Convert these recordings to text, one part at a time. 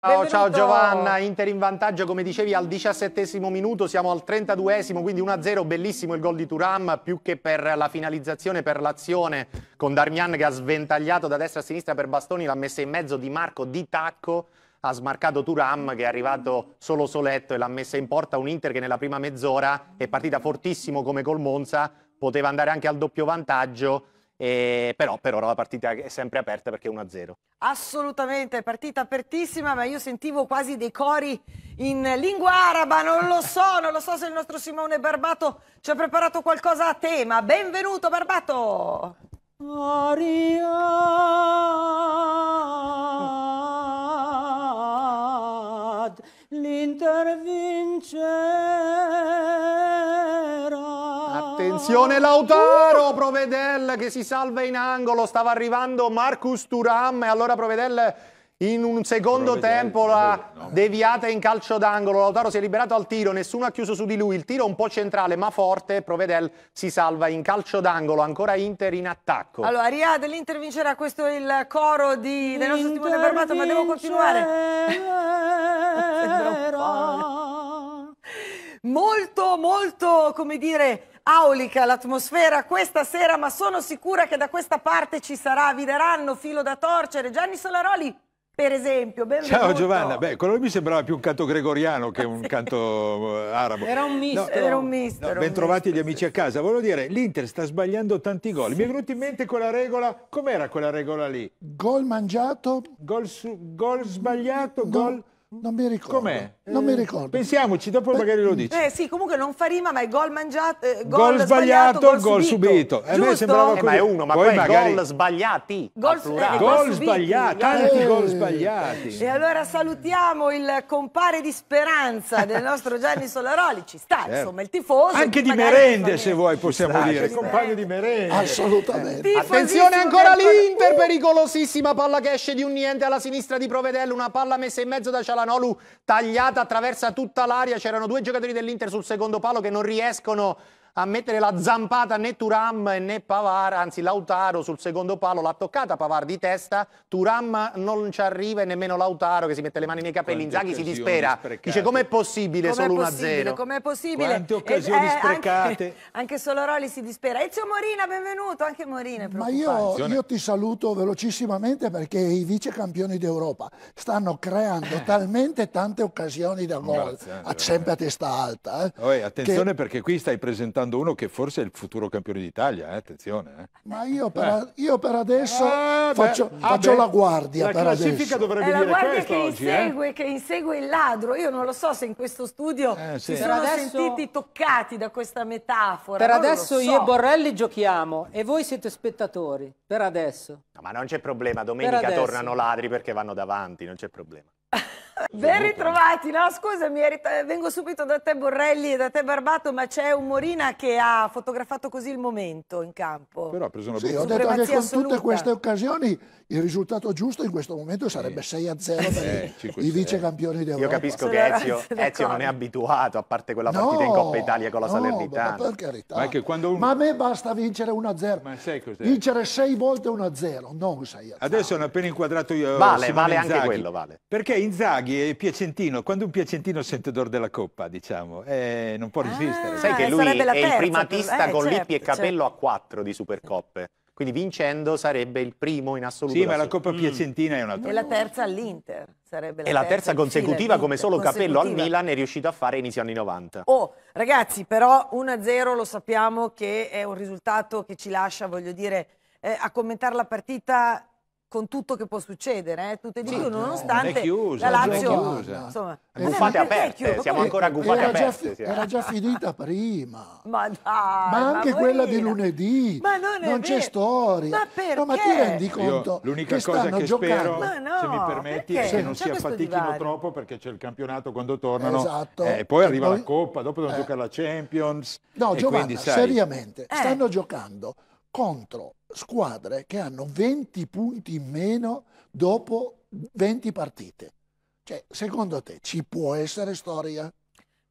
Ciao, ciao, Giovanna, Inter in vantaggio come dicevi al diciassettesimo minuto, siamo al trentaduesimo, quindi 1-0, bellissimo il gol di Turam, più che per la finalizzazione, per l'azione con Darmian che ha sventagliato da destra a sinistra per Bastoni, l'ha messa in mezzo di Marco di tacco, ha smarcato Turam che è arrivato solo soletto e l'ha messa in porta un Inter che nella prima mezz'ora è partita fortissimo come col Monza, poteva andare anche al doppio vantaggio e eh, però per ora la partita è sempre aperta perché è 1-0. Assolutamente, partita apertissima, ma io sentivo quasi dei cori in lingua araba, non lo so, non lo so se il nostro Simone Barbato ci ha preparato qualcosa a tema. Benvenuto Barbato! Ariad, mm. l'intervince posizione Lautaro, Provedel che si salva in angolo, stava arrivando Marcus Turam e allora Provedel in un secondo Provedel, tempo la no. deviata in calcio d'angolo, Lautaro si è liberato al tiro, nessuno ha chiuso su di lui, il tiro un po' centrale ma forte, Provedel si salva in calcio d'angolo, ancora Inter in attacco. Allora Ria l'Inter vincerà questo è il coro di, del nostro timone Barbato ma devo continuare. molto, molto, come dire, aulica l'atmosfera questa sera, ma sono sicura che da questa parte ci sarà, vi daranno filo da torcere. Gianni Solaroli, per esempio. Benvenuto. Ciao Giovanna, beh, quello mi sembrava più un canto gregoriano che un sì. canto eh, arabo. Era un misto. No, era un misto. No, ben gli amici a casa. Volevo dire, l'Inter sta sbagliando tanti gol. Sì. Mi è venuta in mente quella regola, com'era quella regola lì? Gol mangiato. Gol, su, gol sbagliato, gol... gol non mi ricordo. Com'è? Non mi ricordo. Pensiamoci, dopo Beh, magari lo dici. Eh sì, comunque non fa rima, ma è gol mangiato, eh, gol, gol sbagliato, sbagliato, gol subito. subito. Eh, sembrava eh, ma è uno, ma poi, magari... gol eh, sbagliati. Gol, eh, gol sbagliati, tanti gol sbagliati. E allora salutiamo il compare di speranza del nostro Gianni Solaroli, ci sta, certo. insomma, il tifoso. Anche di merende, se vuoi, possiamo dire, Il compagno di merende. Assolutamente. Attenzione ancora l'Inter, pericolosissima palla che esce di un niente alla sinistra di Provedello, una palla messa in mezzo da Cialà la Nolu tagliata attraversa tutta l'area, c'erano due giocatori dell'Inter sul secondo palo che non riescono a mettere la zampata né Turam né Pavar, anzi Lautaro sul secondo palo l'ha toccata Pavar di testa, Turam non ci arriva e nemmeno Lautaro che si mette le mani nei capelli, Quante Inzaghi si dispera, sprecate. dice com'è possibile com solo 1-0? Com'è possibile? Quante eh, occasioni eh, sprecate. Anche, anche solo Roli si dispera. Ezio Morina, benvenuto, anche Morina Ma io, io ti saluto velocissimamente perché i vice campioni d'Europa stanno creando eh. talmente tante occasioni da gol, sempre a eh. testa alta. Eh, oh, attenzione che... perché qui stai presentando parlando uno che forse è il futuro campione d'Italia, eh? attenzione. Eh. Ma io eh. per, io per adesso eh, ah, faccio, beh, faccio la guardia. La per classifica adesso. dovrebbe è dire questo che oggi. Eh? Insegue, eh? Che insegue il ladro. Io non lo so se in questo studio eh, sì. si sono adesso, sentiti toccati da questa metafora. Per adesso so. io e Borrelli giochiamo e voi siete spettatori, per adesso. No, ma non c'è problema, domenica tornano ladri perché vanno davanti, non c'è problema. Ben ritrovati, no scusami, vengo subito da te Borrelli e da te Barbato, ma c'è un Morina che ha fotografato così il momento in campo. Però ha preso una sì, ho detto che con assoluta. tutte queste occasioni il risultato giusto in questo momento sarebbe 6 a 0 eh, per eh, i, i vicecampioni d'Europa. Io capisco che Ezio, Ezio, non è abituato a parte quella partita no, in Coppa Italia con la no, Salernitana. Ma per carità. Ma, un... ma, a me basta vincere 1 a 0. Vincere 6 volte 1 a 0, non 6 a 0. Adesso hanno appena inquadrato io. Eh, vale, Simone vale Inzaghi. anche quello, vale. Perché Inzaghi Draghi è piacentino, quando un piacentino sente d'or della coppa, diciamo, eh, non può resistere. Ah, Sai che eh, lui è terza, il primatista eh, con certo, Lippi e certo, certo. Capello certo. a quattro di Supercoppe. Quindi vincendo sarebbe il primo in assoluto. Sì, ma la Coppa mm. Piacentina mm. è un'altra. E la terza all'Inter sarebbe la e terza. terza consecutiva come solo Capello al Milan è riuscito a fare inizio anni 90. Oh, ragazzi, però 1-0 lo sappiamo che è un risultato che ci lascia, voglio dire, eh, a commentare la partita con tutto che può succedere, eh? tutte di più, nonostante chiusa, la Lazio... È chiusa, insomma, gufate eh, aperte, siamo ancora gufate era aperte. Già, era già finita prima. Ma, dai, ma anche ma quella di lunedì. Ma non, c'è storia. Ma perché? No, ma ti rendi conto L'unica cosa che giocando. spero, no, se mi permetti, perché? è che non si affatichino divario. troppo perché c'è il campionato quando tornano. Esatto. Eh, poi cioè, arriva poi, la Coppa, dopo devono eh. giocare la Champions. No, Giovanni, seriamente, eh. stanno giocando contro squadre che hanno 20 punti in meno dopo 20 partite. Cioè, secondo te ci può essere storia?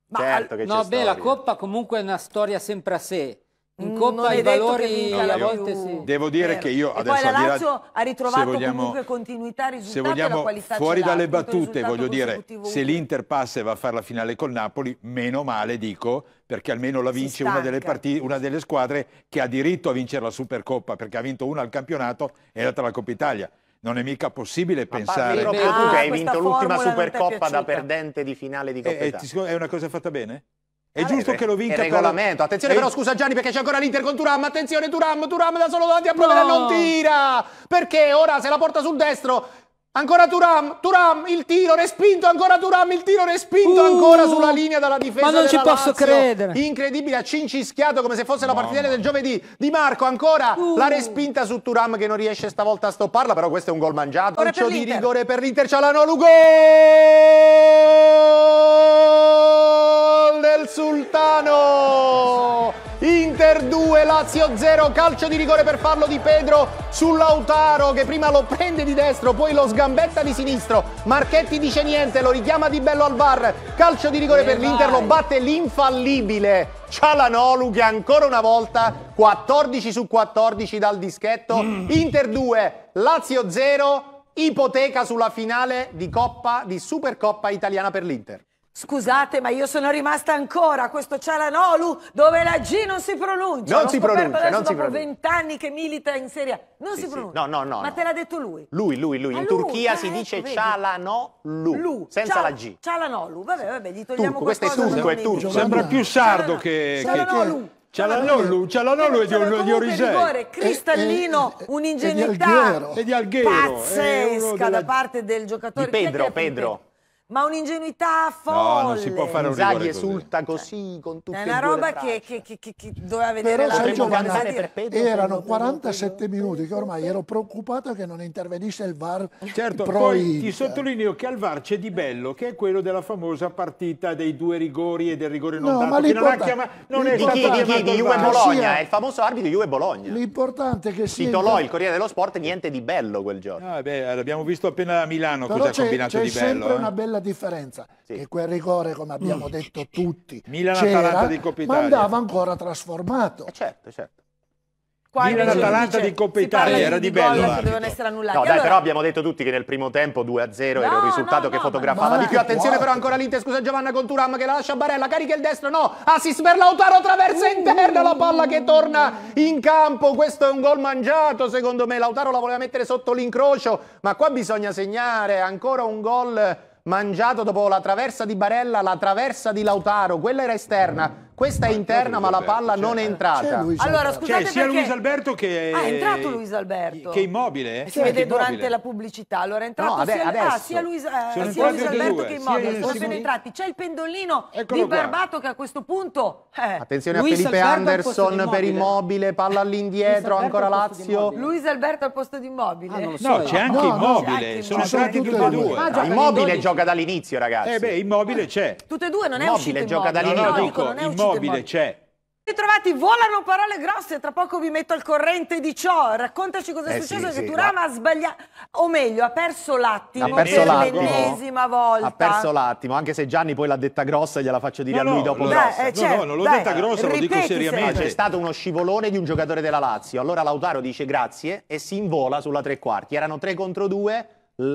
Ma, certo che no, beh, storia. la Coppa comunque è una storia sempre a sé. In mm, Coppa i valori a volte sì. Devo dire Vero. Eh, che io e adesso... poi la Lazio là, ha ritrovato vogliamo, comunque continuità, risultati se vogliamo, Fuori dalle battute, voglio dire, se l'Inter passa e va a fare la finale col Napoli, meno male, dico, perché almeno la vince una delle, partite, una delle squadre che ha diritto a vincere la Supercoppa, perché ha vinto una al campionato e l'altra la Coppa Italia. Non è mica possibile Ma pensare... Proprio ah, che hai vinto l'ultima Supercoppa da perdente di finale di eh, Coppa eh, Italia. È una cosa fatta bene? È ah, giusto è, che lo vinca. Il regolamento. Attenzione, è... però, scusa Gianni, perché c'è ancora l'Inter con Turam. Attenzione, Turam, Turam da solo davanti a provare. no. non tira. Perché ora se la porta sul destro. Ancora Turam, Turam, il tiro respinto, ancora Turam, il tiro respinto, uh, ancora sulla linea dalla difesa Ma non ci posso Lazio. credere. Incredibile, ha cincischiato come se fosse Mamma. la partita del giovedì. Di Marco ancora uh. la respinta su Turam che non riesce stavolta a stopparla, però questo è un gol mangiato. Calcio di rigore per l'Inter, Cialanolu, gol del Sultano! Inter 2, Lazio 0, calcio di rigore per farlo di Pedro sull'Autaro che prima lo prende di destro, poi lo sgambetta di sinistro, Marchetti dice niente, lo richiama di bello al bar, calcio di rigore e eh, per vai. l'Inter, lo batte l'infallibile Cialanolu che ancora una volta 14 su 14 dal dischetto, mm. Inter 2, Lazio 0, ipoteca sulla finale di Coppa, di Supercoppa italiana per l'Inter. Scusate, ma io sono rimasta ancora a questo Cialanolu dove la G non si pronuncia. Non si pronuncia, non si dopo vent'anni che milita in Serie A. Non sì, si pronuncia. Sì. No, no, no. Ma no. te l'ha detto lui. Lui, lui, lui. in lui, Turchia si eh, dice Cialanolu. Lu. Senza Cial- la G. Cialanolu. Vabbè, vabbè, gli togliamo turco, Questo è turco, è turco. Sembra più sardo che... Cialanolu. Che... Cialanollu, è di, un, di Orisei. rigore cristallino, un'ingenuità e di Alghero. pazzesca da parte del giocatore. Di Pedro, Pedro ma un'ingenuità folle. No, non si può fare un rigore esulta così, con cioè, tutti È una roba che, che, che, che, doveva vedere Però, la Sergio, per Pedro, erano 47 minuti che ormai ero preoccupato che non intervenisse il VAR. Certo, poi ti sottolineo che al VAR c'è di bello, che è quello della famosa partita dei due rigori e del rigore non no, dato, ma che non ha chiamato... Non è di chi? Di chi? Di Juve Bologna, è eh. il famoso arbitro Juve Bologna. L'importante è che si... Titolò il Corriere dello Sport, niente di bello quel giorno. Ah, beh, l'abbiamo visto appena a Milano cosa ha combinato di bello. c'è sempre eh. una bella la differenza sì. che quel rigore, come abbiamo mm. detto tutti, milan di Coppa ma andava ancora trasformato. Eh certo, certo. Qua Milan Atalanta di Coppa Italia era di, bello. dovevano essere annullati. No, dai, allora... però abbiamo detto tutti che nel primo tempo 2-0 no, era un risultato no, che no, fotografava di più. Attenzione però ancora l'Inter, scusa Giovanna Conturam che la lascia Barella, carica il destro, no, assist per Lautaro, traversa uh. interna, la palla che torna in campo. Questo è un gol mangiato secondo me, Lautaro la voleva mettere sotto l'incrocio, ma qua bisogna segnare ancora un gol mangiato dopo la traversa di Barella, la traversa di Lautaro, quella era esterna. Questa è interna, ma la palla cioè, non è entrata. Allora, cioè, scusate cioè, sia perché... Luis Alberto che... Ah, è entrato Luis Alberto. Che immobile? Si sì, vede durante immobile. la pubblicità. Allora è entrato no, ade- sia, ah, sia Luis, eh, sia Luis Alberto due. che immobile. Sono Simon... entrati. C'è il pendolino Eccolo di Barbato qua. che a questo punto... Eh. Attenzione Luis a Felipe Alberto Anderson immobile. per immobile, palla all'indietro, ancora Lazio. Luis Alberto al posto di immobile. Ah, no, c'è anche immobile. Sono entrati tutti e due. Ah, immobile gioca dall'inizio, ragazzi. Eh beh, immobile c'è. Tutte e due, non è uscito immobile. Immobile gioca dall'inizio. Immobile c'è. Ritrovati, volano parole grosse, tra poco vi metto al corrente di ciò. Raccontaci cosa è eh successo, sì, che sì, Turama ha sbagliato, o meglio, ha perso l'attimo ha perso per l'ennesima volta. Ha perso l'attimo, anche se Gianni poi l'ha detta grossa, gliela faccio dire no, a lui no, dopo dai, grossa. Eh, certo, no, no, non l'ho dai, detta grossa, lo dico seriamente. c'è stato uno scivolone di un giocatore della Lazio, allora Lautaro dice grazie e si invola sulla tre quarti. Erano tre contro due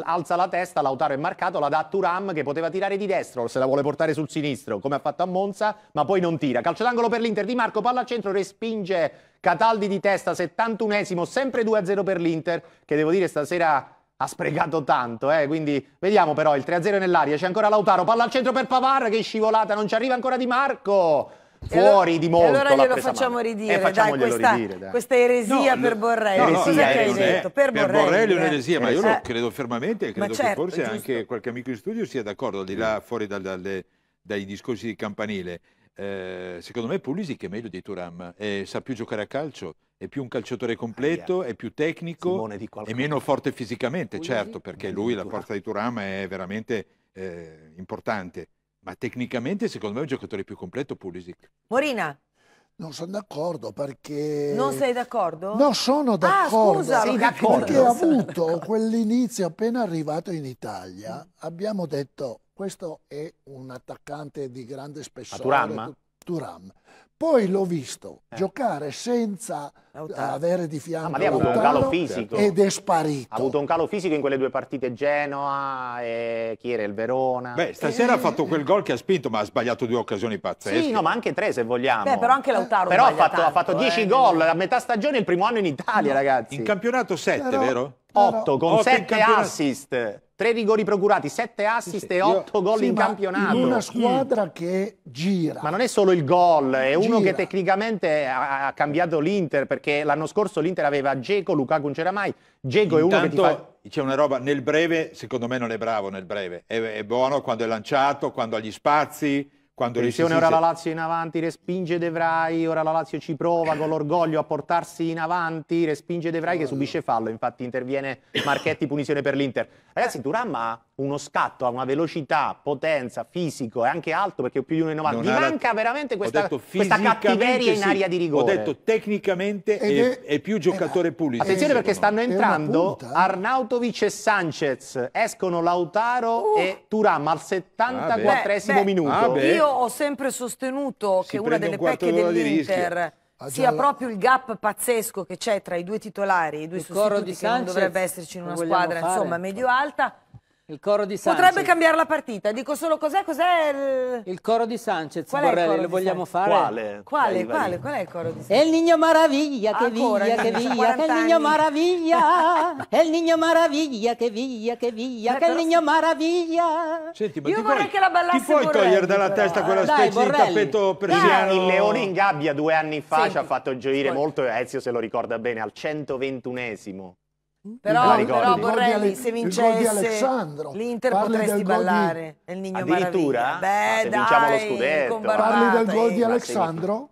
alza la testa, Lautaro è marcato, la dà a Turam che poteva tirare di destro, se la vuole portare sul sinistro, come ha fatto a Monza, ma poi non tira. Calcio d'angolo per l'Inter di Marco, palla al centro, respinge Cataldi di testa, 71esimo, sempre 2-0 per l'Inter, che devo dire stasera ha sprecato tanto, eh? quindi vediamo però il 3-0 nell'aria, c'è ancora Lautaro, palla al centro per Pavar che è scivolata, non ci arriva ancora Di Marco fuori di molto. E allora glielo facciamo male. ridire, facciamo eh, dai, questa, ridire dai. questa eresia no, per Borrelli. No, no, Cosa hai detto? Per, per Borrelli, è un'eresia, ma io lo eh. credo fermamente e credo certo, che forse anche qualche amico in studio sia d'accordo, di là fuori dal, dal, dai discorsi di campanile. Eh, secondo me Pulisi che è meglio di Turam, eh, sa più giocare a calcio, è più un calciatore completo, è più tecnico, è meno forte fisicamente, Pulisi? certo, perché lui la forza di Turam è veramente eh, importante. Ma tecnicamente secondo me è un giocatore più completo Pulisic. Morina, non sono d'accordo perché... Non sei d'accordo? No, sono d'accordo. Ah, scusa, Perché ha avuto quell'inizio appena arrivato in Italia. Abbiamo detto, questo è un attaccante di grande spessore. A Turam? Turam. Poi l'ho visto eh. giocare senza Lautaro. Eh, avere di fianco ah, ma lei ha avuto un calo fisico ed è sparito. Ha avuto un calo fisico in quelle due partite Genoa e chi era il Verona. Beh, stasera eh. ha fatto quel gol che ha spinto, ma ha sbagliato due occasioni pazzesche. Sì, no, ma anche tre se vogliamo. Beh, però anche eh. Lautaro Però ha fatto, tanto, ha fatto 10 eh. gol a metà stagione il primo anno in Italia, no. ragazzi. In campionato 7, vero? 8 con 7 assist. Tre rigori procurati, sette assist sì, e otto io, gol sì, in campionato. In una squadra mm. che gira. Ma non è solo il gol, è gira. uno che tecnicamente ha, ha cambiato l'Inter, perché l'anno scorso l'Inter aveva Geco, Lukaku non c'era mai. Geco è uno che ti fa... C'è una roba, nel breve, secondo me non è bravo nel breve, è, è buono quando è lanciato, quando ha gli spazi, quando Attenzione, ora la Lazio in avanti, respinge De Vrij, ora la Lazio ci prova con l'orgoglio a portarsi in avanti, respinge De Vrij che subisce fallo, infatti interviene Marchetti, punizione per l'Inter. Ragazzi, Turam ha uno scatto a una velocità, potenza, fisico e anche alto perché è più di 1,90. Gli manca la... veramente questa, questa cattiveria sì. in aria di rigore. Ho detto tecnicamente è, è, più giocatore è, eh, pulito. Attenzione perché stanno entrando eh. Arnautovic e Sanchez, escono Lautaro uh. e Turam al 74esimo ah minuto. Ah Io ho sempre sostenuto si che una delle un pecche dell'Inter ah, sia proprio il gap pazzesco che c'è tra i due titolari e i due il sostituti che Sanchez, non dovrebbe esserci in una squadra fare. insomma medio alta il coro di Sanchez. Potrebbe cambiare la partita, dico solo cos'è, cos'è il... il... coro di Sanchez, Qual Borrelli, coro lo vogliamo San... fare? Quale? Quale, quale, qual è il coro di Sanchez? È il Nino Maraviglia che Ancora, via, che via, che è il Nino Maraviglia, è il Nino Maraviglia che via, che via, che è il Nino Maraviglia. Senti, ma Io vorrei che la ballasse Ti puoi togliere dalla però. testa quella Dai, specie Borrelli. di tappeto persiano? Il Leone in gabbia due anni fa Senti. ci ha fatto gioire molto, Ezio se lo ricorda bene, al 121esimo. Mm. Però, però vorrei Ale, se vincesse l'Inter potresti ballare di... nel Nigno Addirittura? Beh, se dai, vinciamo lo scudetto. Parli del gol di Alessandro?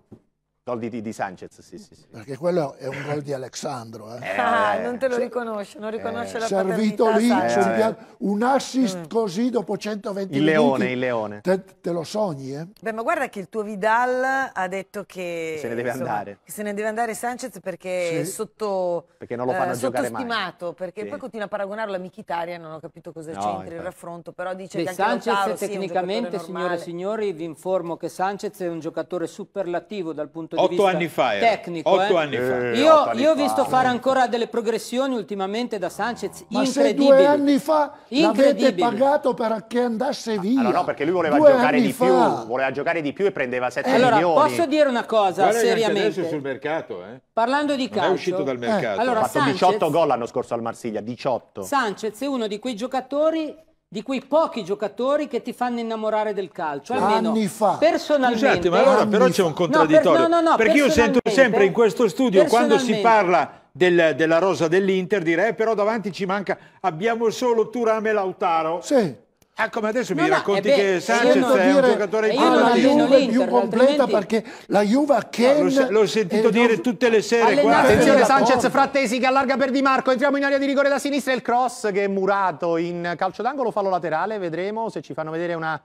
Gol di, di, di, Sanchez, sì, sì, sì. Perché quello è un gol di Alessandro. Eh. eh. Ah, non te lo riconosce, non riconosce eh. la Servito lì, eh. un assist mm. così dopo 120 il leone, minuti. Il leone, te, lo sogni, eh? Beh, ma guarda che il tuo Vidal ha detto che... Se ne deve insomma, andare. se ne deve andare Sanchez perché è sotto... Perché non lo fanno eh, giocare mai. Perché sì. poi continua a paragonarlo a Michitaria, non ho capito cosa no, c'entra il raffronto, però dice Beh, che anche Sanchez Lautaro, tecnicamente, sì, signore e signori, vi informo che Sanchez è un giocatore superlativo dal punto di vista punto otto vista anni fa era. tecnico. Otto eh. anni fa. Eh, io, otto io ho visto fare ancora delle progressioni ultimamente da Sanchez Ma incredibili. due anni fa l'avete pagato perché andasse via. Allora ah, no, perché lui voleva due giocare di fa. più, voleva giocare di più e prendeva 7 allora, milioni. posso dire una cosa Guarda seriamente? sul mercato, eh. Parlando di calcio. Non è uscito dal eh, mercato. Allora, ha fatto Sanchez, 18 gol l'anno scorso al Marsiglia, 18. Sanchez è uno di quei giocatori di quei pochi giocatori che ti fanno innamorare del calcio. Almeno anni fa. Personalmente. Scusate, ma allora però c'è un contraddittorio. No, per, no, no, perché io sento sempre in questo studio quando si parla del, della rosa dell'Inter dire eh, però davanti ci manca abbiamo solo Turame e Lautaro. Sì. Ah, come adesso no, mi no, racconti eh che Sanchez ah, è dire, un giocatore importantissimo. È la Juve più completa perché la Juve a l'ho, sentito eh, dire tutte le sere qua. Attenzione Sanchez frattesi che allarga per Di Marco, entriamo in area di rigore da sinistra, il cross che è murato in calcio d'angolo, fallo laterale, vedremo se ci fanno vedere una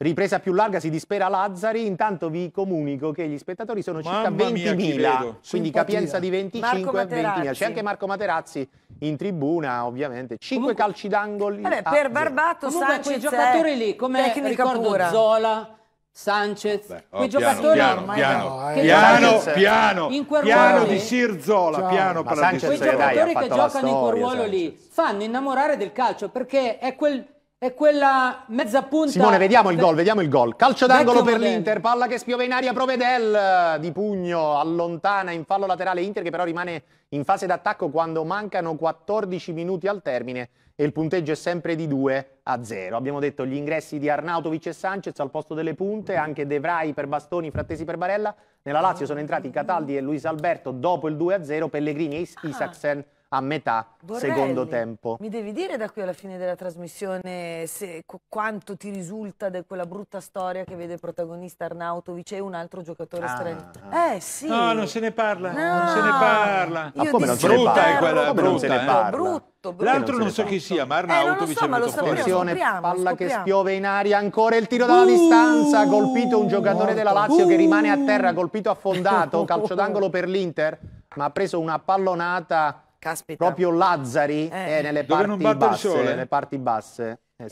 Ripresa più larga si dispera Lazzari, intanto vi comunico che gli spettatori sono circa 20.000, quindi capienza di 25 e C'è anche Marco Materazzi in tribuna, ovviamente. 5 comunque, calci d'angoli. Vabbè, per Barbato Comunque Sanchez quei giocatori lì, come ricordo pura. Zola, Sanchez, Beh, oh, quei piano, giocatori piano, ormai piano, no, eh. piano, piano, piano, piano di Sirzola, cioè, piano per Sanchez, quei giocatori dai, che giocano storia, in quel ruolo Sanchez. lì fanno innamorare del calcio perché è quel è quella mezza punta. Simone, vediamo il gol, vediamo il gol. Calcio d'angolo per l'Inter, palla che spiove in aria Provedel eh, di pugno, allontana in fallo laterale Inter che però rimane in fase d'attacco quando mancano 14 minuti al termine e il punteggio è sempre di 2 a 0. Abbiamo detto gli ingressi di Arnautovic e Sanchez al posto delle punte, anche De Vrij per Bastoni, Frattesi per Barella. Nella Lazio sono entrati Cataldi e Luis Alberto dopo il 2 a 0, Pellegrini e ah. Isaacsen. Ah a metà Borrelli, secondo tempo. Mi devi dire da qui alla fine della trasmissione se, quanto ti risulta di quella brutta storia che vede il protagonista Arnautovic e un altro giocatore ah. straniero. Ah. Eh sì. No, non se ne parla, no. non se ne parla. Ma ah, come non se ne parla? È quella brutta, eh. non se ne parla? Eh. Brutto, L'altro non, non so chi sia, ma eh, Arnautovic eh, so, è ma lo sapremo, palla che spiove in aria, ancora il tiro dalla distanza, uh! colpito un giocatore della Lazio che uh! rimane a terra, colpito affondato, calcio d'angolo per l'Inter, ma ha preso una pallonata Caspita. Proprio Lazzari eh. è nelle parti, basse, nelle parti basse. Eh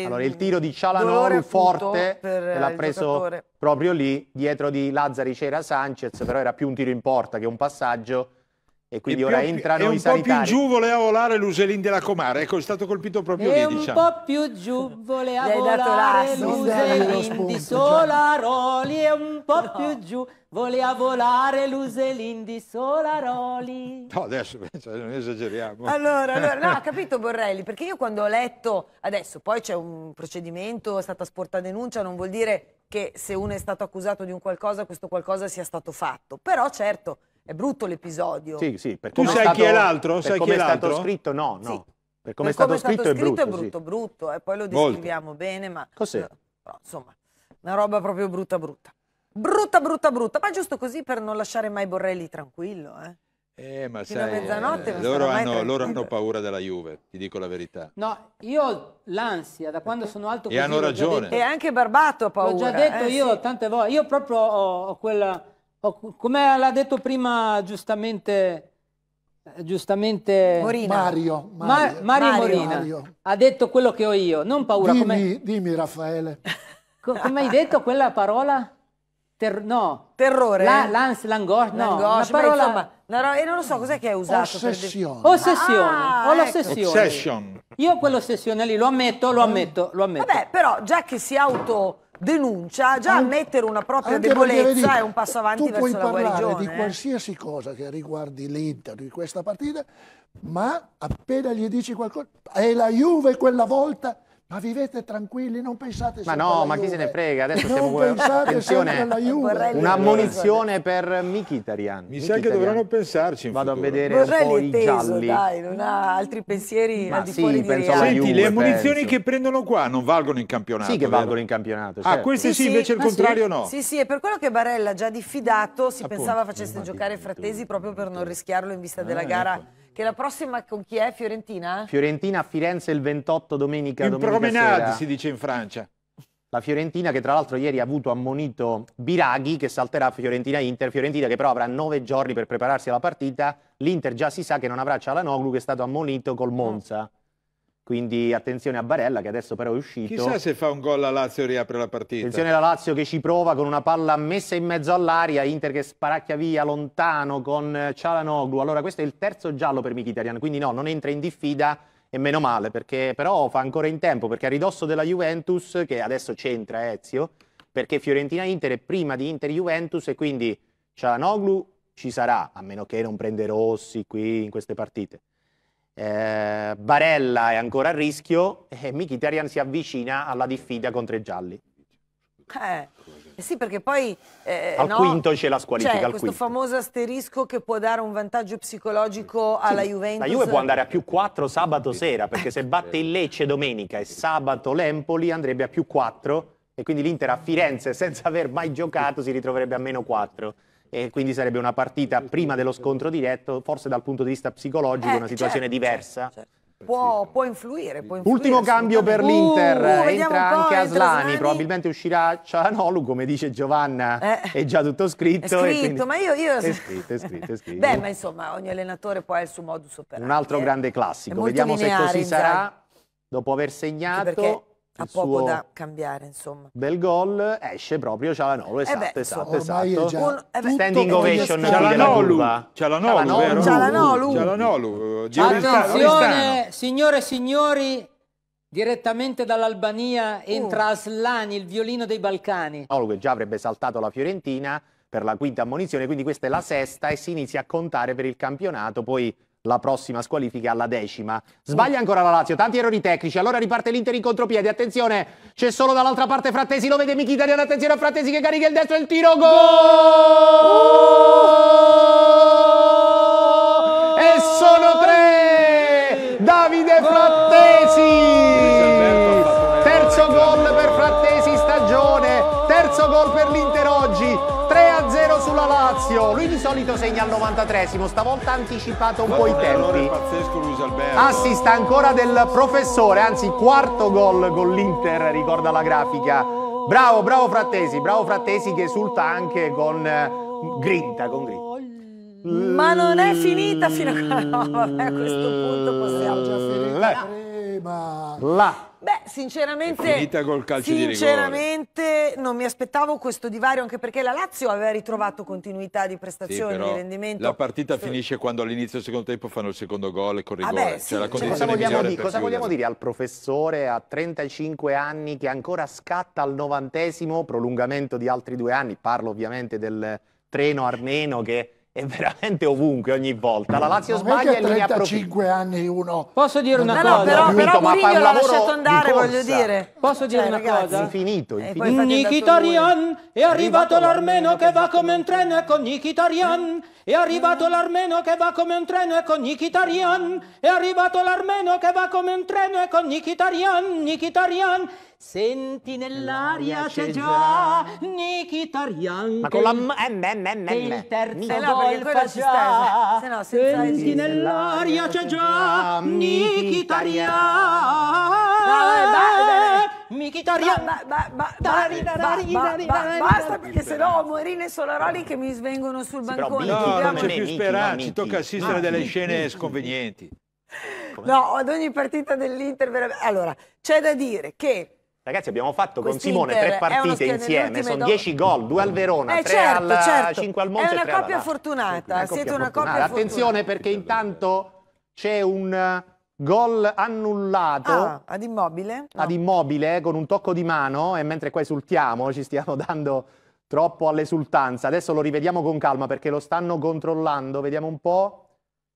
sì. Allora il tiro di Cialanoglu forte l'ha preso giocatore. proprio lì, dietro di Lazzari c'era Sanchez, però era più un tiro in porta che un passaggio e quindi e ora più, entrano i sanitari. un po' più giù voleva volare l'Uselin della Comare, ecco, è stato colpito proprio e lì, diciamo. un po' più giù voleva volare l'Uselin di Solaroli, e un po' no. più giù voleva volare l'Uselin di Solaroli. No, adesso cioè, non esageriamo. Allora, allora, no, ha capito Borrelli, perché io quando ho letto, adesso poi c'è un procedimento, è stata sporta denuncia, non vuol dire che se uno è stato accusato di un qualcosa, questo qualcosa sia stato fatto. Però certo è brutto l'episodio. Sì, sì, tu sai stato, chi è l'altro? Sai chi è, è l'altro? stato scritto, no, no. Sì. Per come, per è stato, è stato scritto, è brutto, è brutto, sì. brutto. E poi lo descriviamo Molto. bene, ma... Cos'è? No, insomma, una roba proprio brutta, brutta. Brutta, brutta, brutta. Ma giusto così per non lasciare mai Borrelli tranquillo, eh? Eh, ma Fino sai, a mezzanotte eh, loro, hanno, loro hanno paura della Juve, ti dico la verità. No, io l'ansia da quando sono alto. così... E hanno ragione. E anche Barbato ha paura. L'ho già detto eh, io sì. tante volte. Io proprio ho, ho quella Oh, come l'ha detto prima giustamente, eh, giustamente... Mario, Mario. Ma, Mario, Mario, Morina Mario. ha detto quello che ho io, non paura. Dimmi, come... dimmi Raffaele. Co come hai detto quella parola? Ter no. Terrore? La, l'ans, l'angoscia, no. Una parola... Insomma, una e non lo so cos'è che hai usato. Ossessione. Ossessione. Ah, ho ecco. l'ossessione. Io quell'ossessione lì, lo ammetto, lo ammetto, lo ammetto. Vabbè, però già che si auto denuncia, già anche, ammettere una propria debolezza dico, è un passo avanti verso la guarigione. Tu puoi parlare di eh. qualsiasi cosa che riguardi l'Inter di questa partita, ma appena gli dici qualcosa, è la Juve quella volta ma vivete tranquilli, non pensate Ma no, ma chi se ne frega, adesso non siamo alla Juve. un'ammonizione per Mkhitaryan. Mi sa che dovranno pensarci Vado futuro. a vedere Borrelli un po' i teso, gialli. Dai, non ha altri pensieri ma al di sì, fuori di Real. Senti, Juve, le ammonizioni penso. che prendono qua non valgono in campionato. Sì che valgono in campionato. Ah, certo. Ah, queste sì, sì invece il ah, contrario sì. no. Sì, sì, è per quello che Barella già diffidato si Appunto, pensava eh, facesse giocare Frattesi proprio per non certo. rischiarlo in vista della eh, gara ecco. Che la prossima con chi è? Fiorentina? Fiorentina a Firenze il 28 domenica. In domenica promenade sera. si dice in Francia. La Fiorentina che tra l'altro ieri ha avuto ammonito Biraghi che salterà Fiorentina-Inter, Fiorentina che però avrà nove giorni per prepararsi alla partita, l'Inter già si sa che non avrà Cialanoglu che è stato ammonito col Monza. Mm. Quindi attenzione a Barella che adesso però è uscito. Chissà se fa un gol la Lazio e riapre la partita. Attenzione alla Lazio che ci prova con una palla messa in mezzo all'aria, Inter che sparacchia via lontano con Cialanoglu. Allora questo è il terzo giallo per Mkhitaryan, quindi no, non entra in diffida e meno male, perché però fa ancora in tempo, perché a ridosso della Juventus, che adesso c'entra eh, Ezio, perché Fiorentina-Inter è prima di Inter-Juventus e quindi Cialanoglu ci sarà, a meno che non prende Rossi qui in queste partite. Eh, Barella è ancora a rischio e Mkhitaryan si avvicina alla diffida contro i gialli. Eh, sì, perché poi... Eh, al no, quinto c'è la squalifica. C'è cioè, questo quinto. famoso asterisco che può dare un vantaggio psicologico alla sì, Juventus. La Juve può andare a più 4 sabato sera, perché se batte il Lecce domenica e sabato l'Empoli andrebbe a più 4 e quindi l'Inter a Firenze senza aver mai giocato si ritroverebbe a meno 4 e quindi sarebbe una partita prima dello scontro diretto, forse dal punto di vista psicologico eh, una situazione certo, diversa. Certo, certo. Può, può, influire, può influire. Ultimo cambio per l'Inter, uh, entra anche Aslani, probabilmente uscirà Cianolu, come dice Giovanna, eh. è già tutto scritto. È scritto, quindi... ma io... io... È scritto, è scritto, è scritto. Beh, ma insomma, ogni allenatore poi ha il suo modus operandi. Un altro eh. grande classico, vediamo se così sarà, dopo aver segnato... Perché ha poco da cambiare, insomma. Bel gol esce proprio Cialanolo, esatto, eh beh, esatto, esatto. esatto. Già... Un, eh beh, Standing ovation Cialanolu, Cialanolu, vero? Cialanolu. Cialanolu. Attenzione, signore e signori, Direttamente dall'Albania uh. entra Aslani, il violino dei Balcani. Che già avrebbe saltato la Fiorentina per la quinta ammonizione, quindi questa è la sesta e si inizia a contare per il campionato, poi la prossima squalifica alla decima. Mm. Sbaglia ancora la Lazio, tanti errori tecnici, allora riparte l'Inter in contropiede, attenzione, c'è solo dall'altra parte Frattesi, lo vede Michitarian, attenzione a Frattesi che carica il destro e il tiro, gol! Polito segna al 93esimo, stavolta ha anticipato un Ma po' i tempi. È pazzesco Luis Alberto. Assist ancora del professore, anzi quarto gol con l'Inter, ricorda la grafica. Bravo, bravo Frattesi, bravo Frattesi che esulta anche con eh, grinta, con grinta. Ma non è finita fino a... No, vabbè, a questo punto possiamo già finire. La. Beh, sinceramente, sinceramente non mi aspettavo questo divario, anche perché la Lazio aveva ritrovato continuità di prestazioni, sì, di rendimento. La partita sì. finisce quando all'inizio del secondo tempo fanno il secondo gol e con ah, rigore. Ah beh, cioè, sì, cioè, cioè, cosa, vogliamo dire, cosa vogliamo dire al professore a 35 anni che ancora scatta al novantesimo, prolungamento di altri due anni? Parlo ovviamente del treno armeno che è veramente ovunque ogni volta. La Lazio non sbaglia e lui ne approfitta. anni uno. Posso dire una no, cosa? No, però, finito, però Murigno l'ha lasciato andare, voglio dire. Posso dire cioè, una ragazzi, cosa? Infinito, infinito. Nikitarian è, è arrivato l'armeno che va come un treno e con Nikitarian mm. è arrivato l'armeno che va come un treno e con Nikitarian è arrivato l'armeno che va come un treno e con Nikitarian Nikitarian Senti nell'aria c'è già Nikitarian. Ma con la M, M, M, M. Il terzo eh no, già. Senti nell'aria c'è già Nikitarian. Michitaria ba, ba, ba, Basta perché sennò ho Morine e Solaroli che mi svengono sul bancone. No, non c'è più speranza, ci tocca assistere a delle scene sconvenienti. No, ad ogni partita dell'Inter Allora, c'è da dire che Ragazzi, abbiamo fatto con Simone tre partite insieme, sono 10 gol, 2 al eh, Verona, 3 eh, certo, al certo. 5 al Monza. È una coppia fortunata, siete una coppia fortunata. Attenzione perché intanto c'è un eh, gol annullato ah, ad immobile no. ad immobile eh, con un tocco di mano e mentre qua esultiamo ci stiamo dando troppo all'esultanza adesso lo rivediamo con calma perché lo stanno controllando vediamo un po'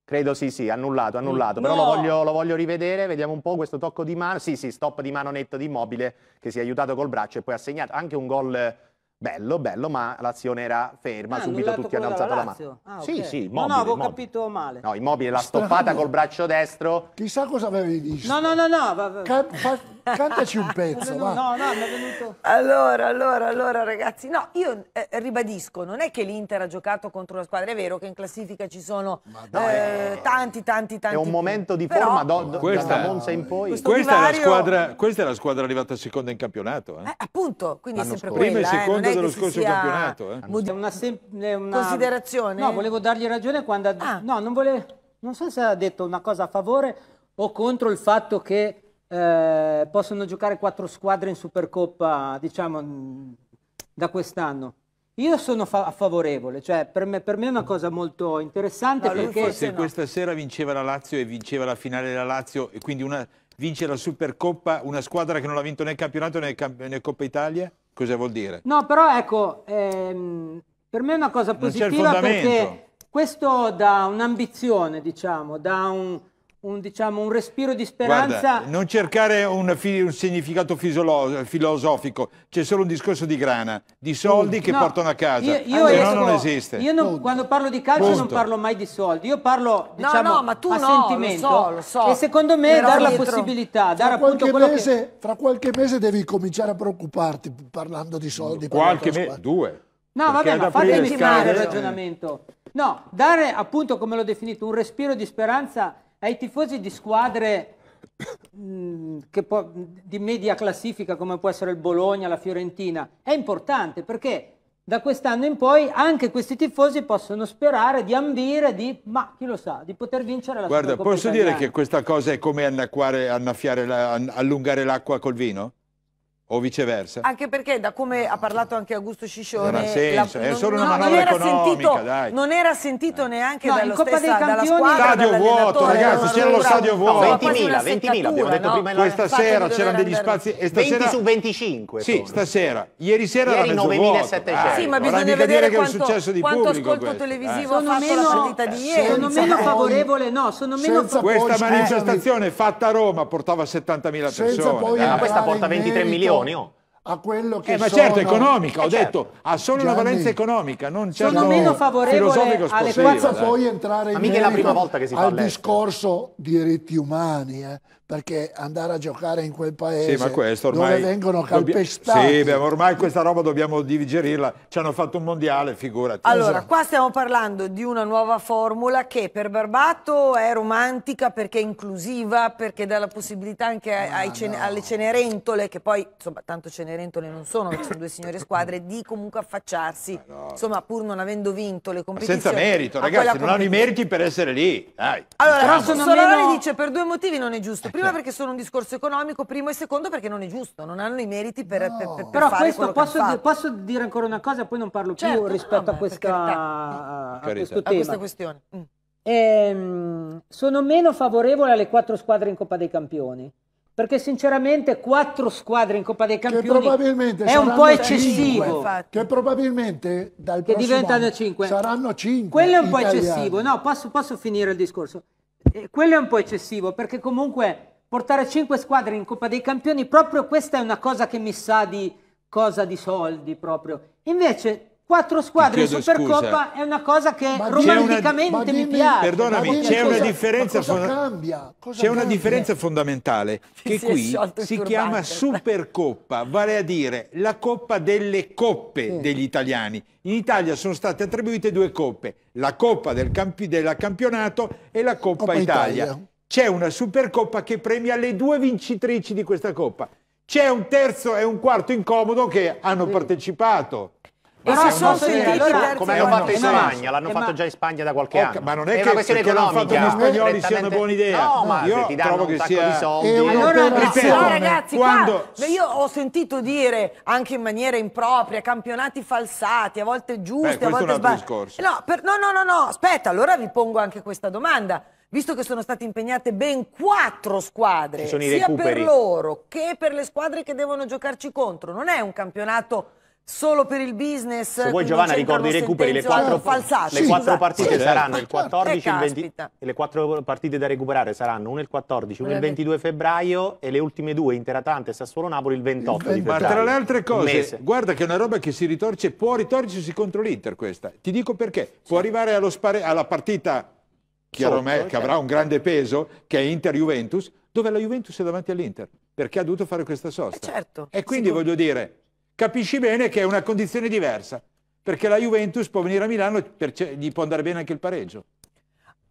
Credo sì, sì, annullato, annullato. No. Però lo voglio, lo voglio, rivedere, vediamo un po' questo tocco di mano. Sì, sì, stop di mano netto di immobile che si è aiutato col braccio e poi ha segnato anche un gol bello, bello, ma l'azione era ferma, ah, subito tutti hanno alzato la mano. Ah, okay. Sì, sì, immobile. No, no, avevo immobile. capito male. No, immobile l'ha stoppata Strano. col braccio destro. Chissà cosa avevi visto. No, no, no, no. Che, fa, Cantaci un pezzo, no, no, no, venuto... Allora, allora, allora ragazzi, no, io eh, ribadisco, non è che l'Inter ha giocato contro la squadra, è vero che in classifica ci sono eh, tanti, tanti, tanti. È un momento di però, forma do, do, questa, da Monza in poi. Questa, divario... è squadra, questa, è la squadra, arrivata seconda in campionato. Eh? eh appunto, quindi è sempre quella. Prima e eh, seconda dello scorso campionato. Eh. Una, una considerazione? No, volevo dargli ragione quando... Ah. No, non volevo... Non so se ha detto una cosa a favore o contro il fatto che eh, possono giocare quattro squadre in Supercoppa, diciamo, mm, da quest'anno. Io sono fa favorevole, cioè per me, per me, è una cosa molto interessante. No, perché se no. questa sera vinceva la Lazio e vinceva la finale della Lazio e quindi una, vince la Supercoppa, una squadra che non ha vinto né il campionato né, camp né Coppa Italia, cosa vuol dire? No, però ecco, ehm, per me è una cosa positiva perché questo dà un'ambizione, diciamo, dà un un, diciamo, un respiro di speranza. Guarda, non cercare un, un significato filosofico, c'è solo un discorso di grana, di soldi che no, portano a casa. Io, io esco, no non esiste. Io non, quando parlo di calcio Punto. non parlo mai di soldi, io parlo diciamo, no, no, diciamo, ma tu a no, sentimento. Lo so, lo so. E secondo me dare la dietro. possibilità, dare appunto quello mese, che... Tra qualche mese devi cominciare a preoccuparti parlando di soldi. Qualche mese, due. No, vabbè, ma fatemi fare il ragionamento. No, dare appunto, come l'ho definito, un respiro di speranza ai tifosi di squadre mh, mm, può, di media classifica come può essere il Bologna, la Fiorentina, è importante perché da quest'anno in poi anche questi tifosi possono sperare di ambire di, ma chi lo sa, di poter vincere la Guarda, Supercoppa posso italiana. dire che questa cosa è come annaffiare, annaffiare allungare l'acqua col vino? o viceversa. Anche perché, da come ha parlato anche Augusto Sciscione, non ha senso, la, è solo una no, manovra non economica, sentito, dai. Non era sentito neanche no, dallo stessa, dalla squadra, Stadio vuoto, ragazzi, c'era lo stadio vuoto. 20.000, 20.000, abbiamo detto no? prima in Questa sera c'erano degli spazi... E stasera, 20 su 25. Sì, stasera. Ieri sera ieri era 9.700. Ah, sì, ma bisogna vedere che è quanto, quanto ascolto televisivo eh. ha fatto la partita di ieri. Sono meno favorevole, no, sono meno favorevole. Questa manifestazione fatta a Roma portava 70.000 persone. Eh, ma questa porta 23 milioni milioni, oh. A quello che eh, ma certo, economica, eh, ho certo. detto, ha solo Gianni, una valenza economica, non c'è Sono meno favorevole alle quattro... Senza poi entrare in merito la prima volta che si al discorso diritti umani, eh, perché andare a giocare in quel paese sì, questo ormai, dove vengono calpestati. Sì, ormai questa roba dobbiamo digerirla. Ci hanno fatto un mondiale, figurati. Allora, qua stiamo parlando di una nuova formula che per Barbato è romantica perché è inclusiva, perché dà la possibilità anche ah, no. alle Cenerentole, che poi, insomma, tanto Cenerentole non sono, sono due signore squadre, di comunque affacciarsi, no. insomma, pur non avendo vinto le competizioni. senza merito, ragazzi, non hanno i meriti per essere lì. Dai, allora, Solari dice per due motivi non è giusto. Prima prima perché sono un discorso economico, primo e secondo perché non è giusto, non hanno i meriti per, no. per, per Però per questo posso, posso, dire ancora una cosa, poi non parlo certo, più rispetto no, a, questa, a, questo a questa questione. Mm. Ehm, sono meno favorevole alle quattro squadre in Coppa dei Campioni perché sinceramente quattro squadre in Coppa dei Campioni è un po' eccessivo 5, che probabilmente dal che diventano cinque. saranno cinque. quello è un italiani. po' eccessivo no posso, posso finire il discorso eh, quello è un po' eccessivo perché comunque portare 5 squadre in Coppa dei Campioni, proprio questa è una cosa che mi sa di cosa di soldi proprio. Invece quattro squadre in Supercoppa scusa. è una cosa che ma romanticamente una, dimmi, mi piace. Perdonami, c'è una differenza, fonda una differenza fondamentale che si qui si chiama Supercoppa, vale a dire la coppa delle coppe eh. degli italiani. In Italia sono state attribuite due coppe, la coppa del campi della campionato e la coppa, coppa Italia. Italia c'è una Supercoppa che premia le due vincitrici di questa Coppa. C'è un terzo e un quarto incomodo che hanno sì. partecipato. Ma però sono sentita come hanno fatto eh, in Spagna, l'hanno eh, fatto già in Spagna da qualche anno. Ma non è, eh, è che questione perché l'hanno fatto gli spagnoli sia una buona idea. No, ma io ti danno un sacco di soldi. Allora, ripeto, ragazzi, quando... qua, io ho sentito dire anche in maniera impropria, campionati falsati, a volte giusti, Beh, a volte sbagliati. No, per... no, no, no, no, aspetta, allora vi pongo anche questa domanda visto che sono state impegnate ben quattro squadre, sia per loro che per le squadre che devono giocarci contro. Non è un campionato solo per il business. Se vuoi Giovanna ricordi i recuperi, le quattro, falsate, le quattro partite sì, saranno il 14 eh, il 20, le quattro partite da recuperare saranno una il 14, una il 22 febbraio e le ultime due Interatlante e Sassuolo Napoli il 28 il eh, Ma tra le altre cose, guarda che è una roba che si ritorce, può ritorcersi contro l'Inter questa. Ti dico perché, può arrivare spare, alla partita Chiaromè okay. che avrà un grande peso, che è Inter-Juventus, dove la Juventus è davanti all'Inter, perché ha dovuto fare questa sosta. Eh certo, e quindi sicuro. voglio dire, capisci bene che è una condizione diversa, perché la Juventus può venire a Milano e gli può andare bene anche il pareggio.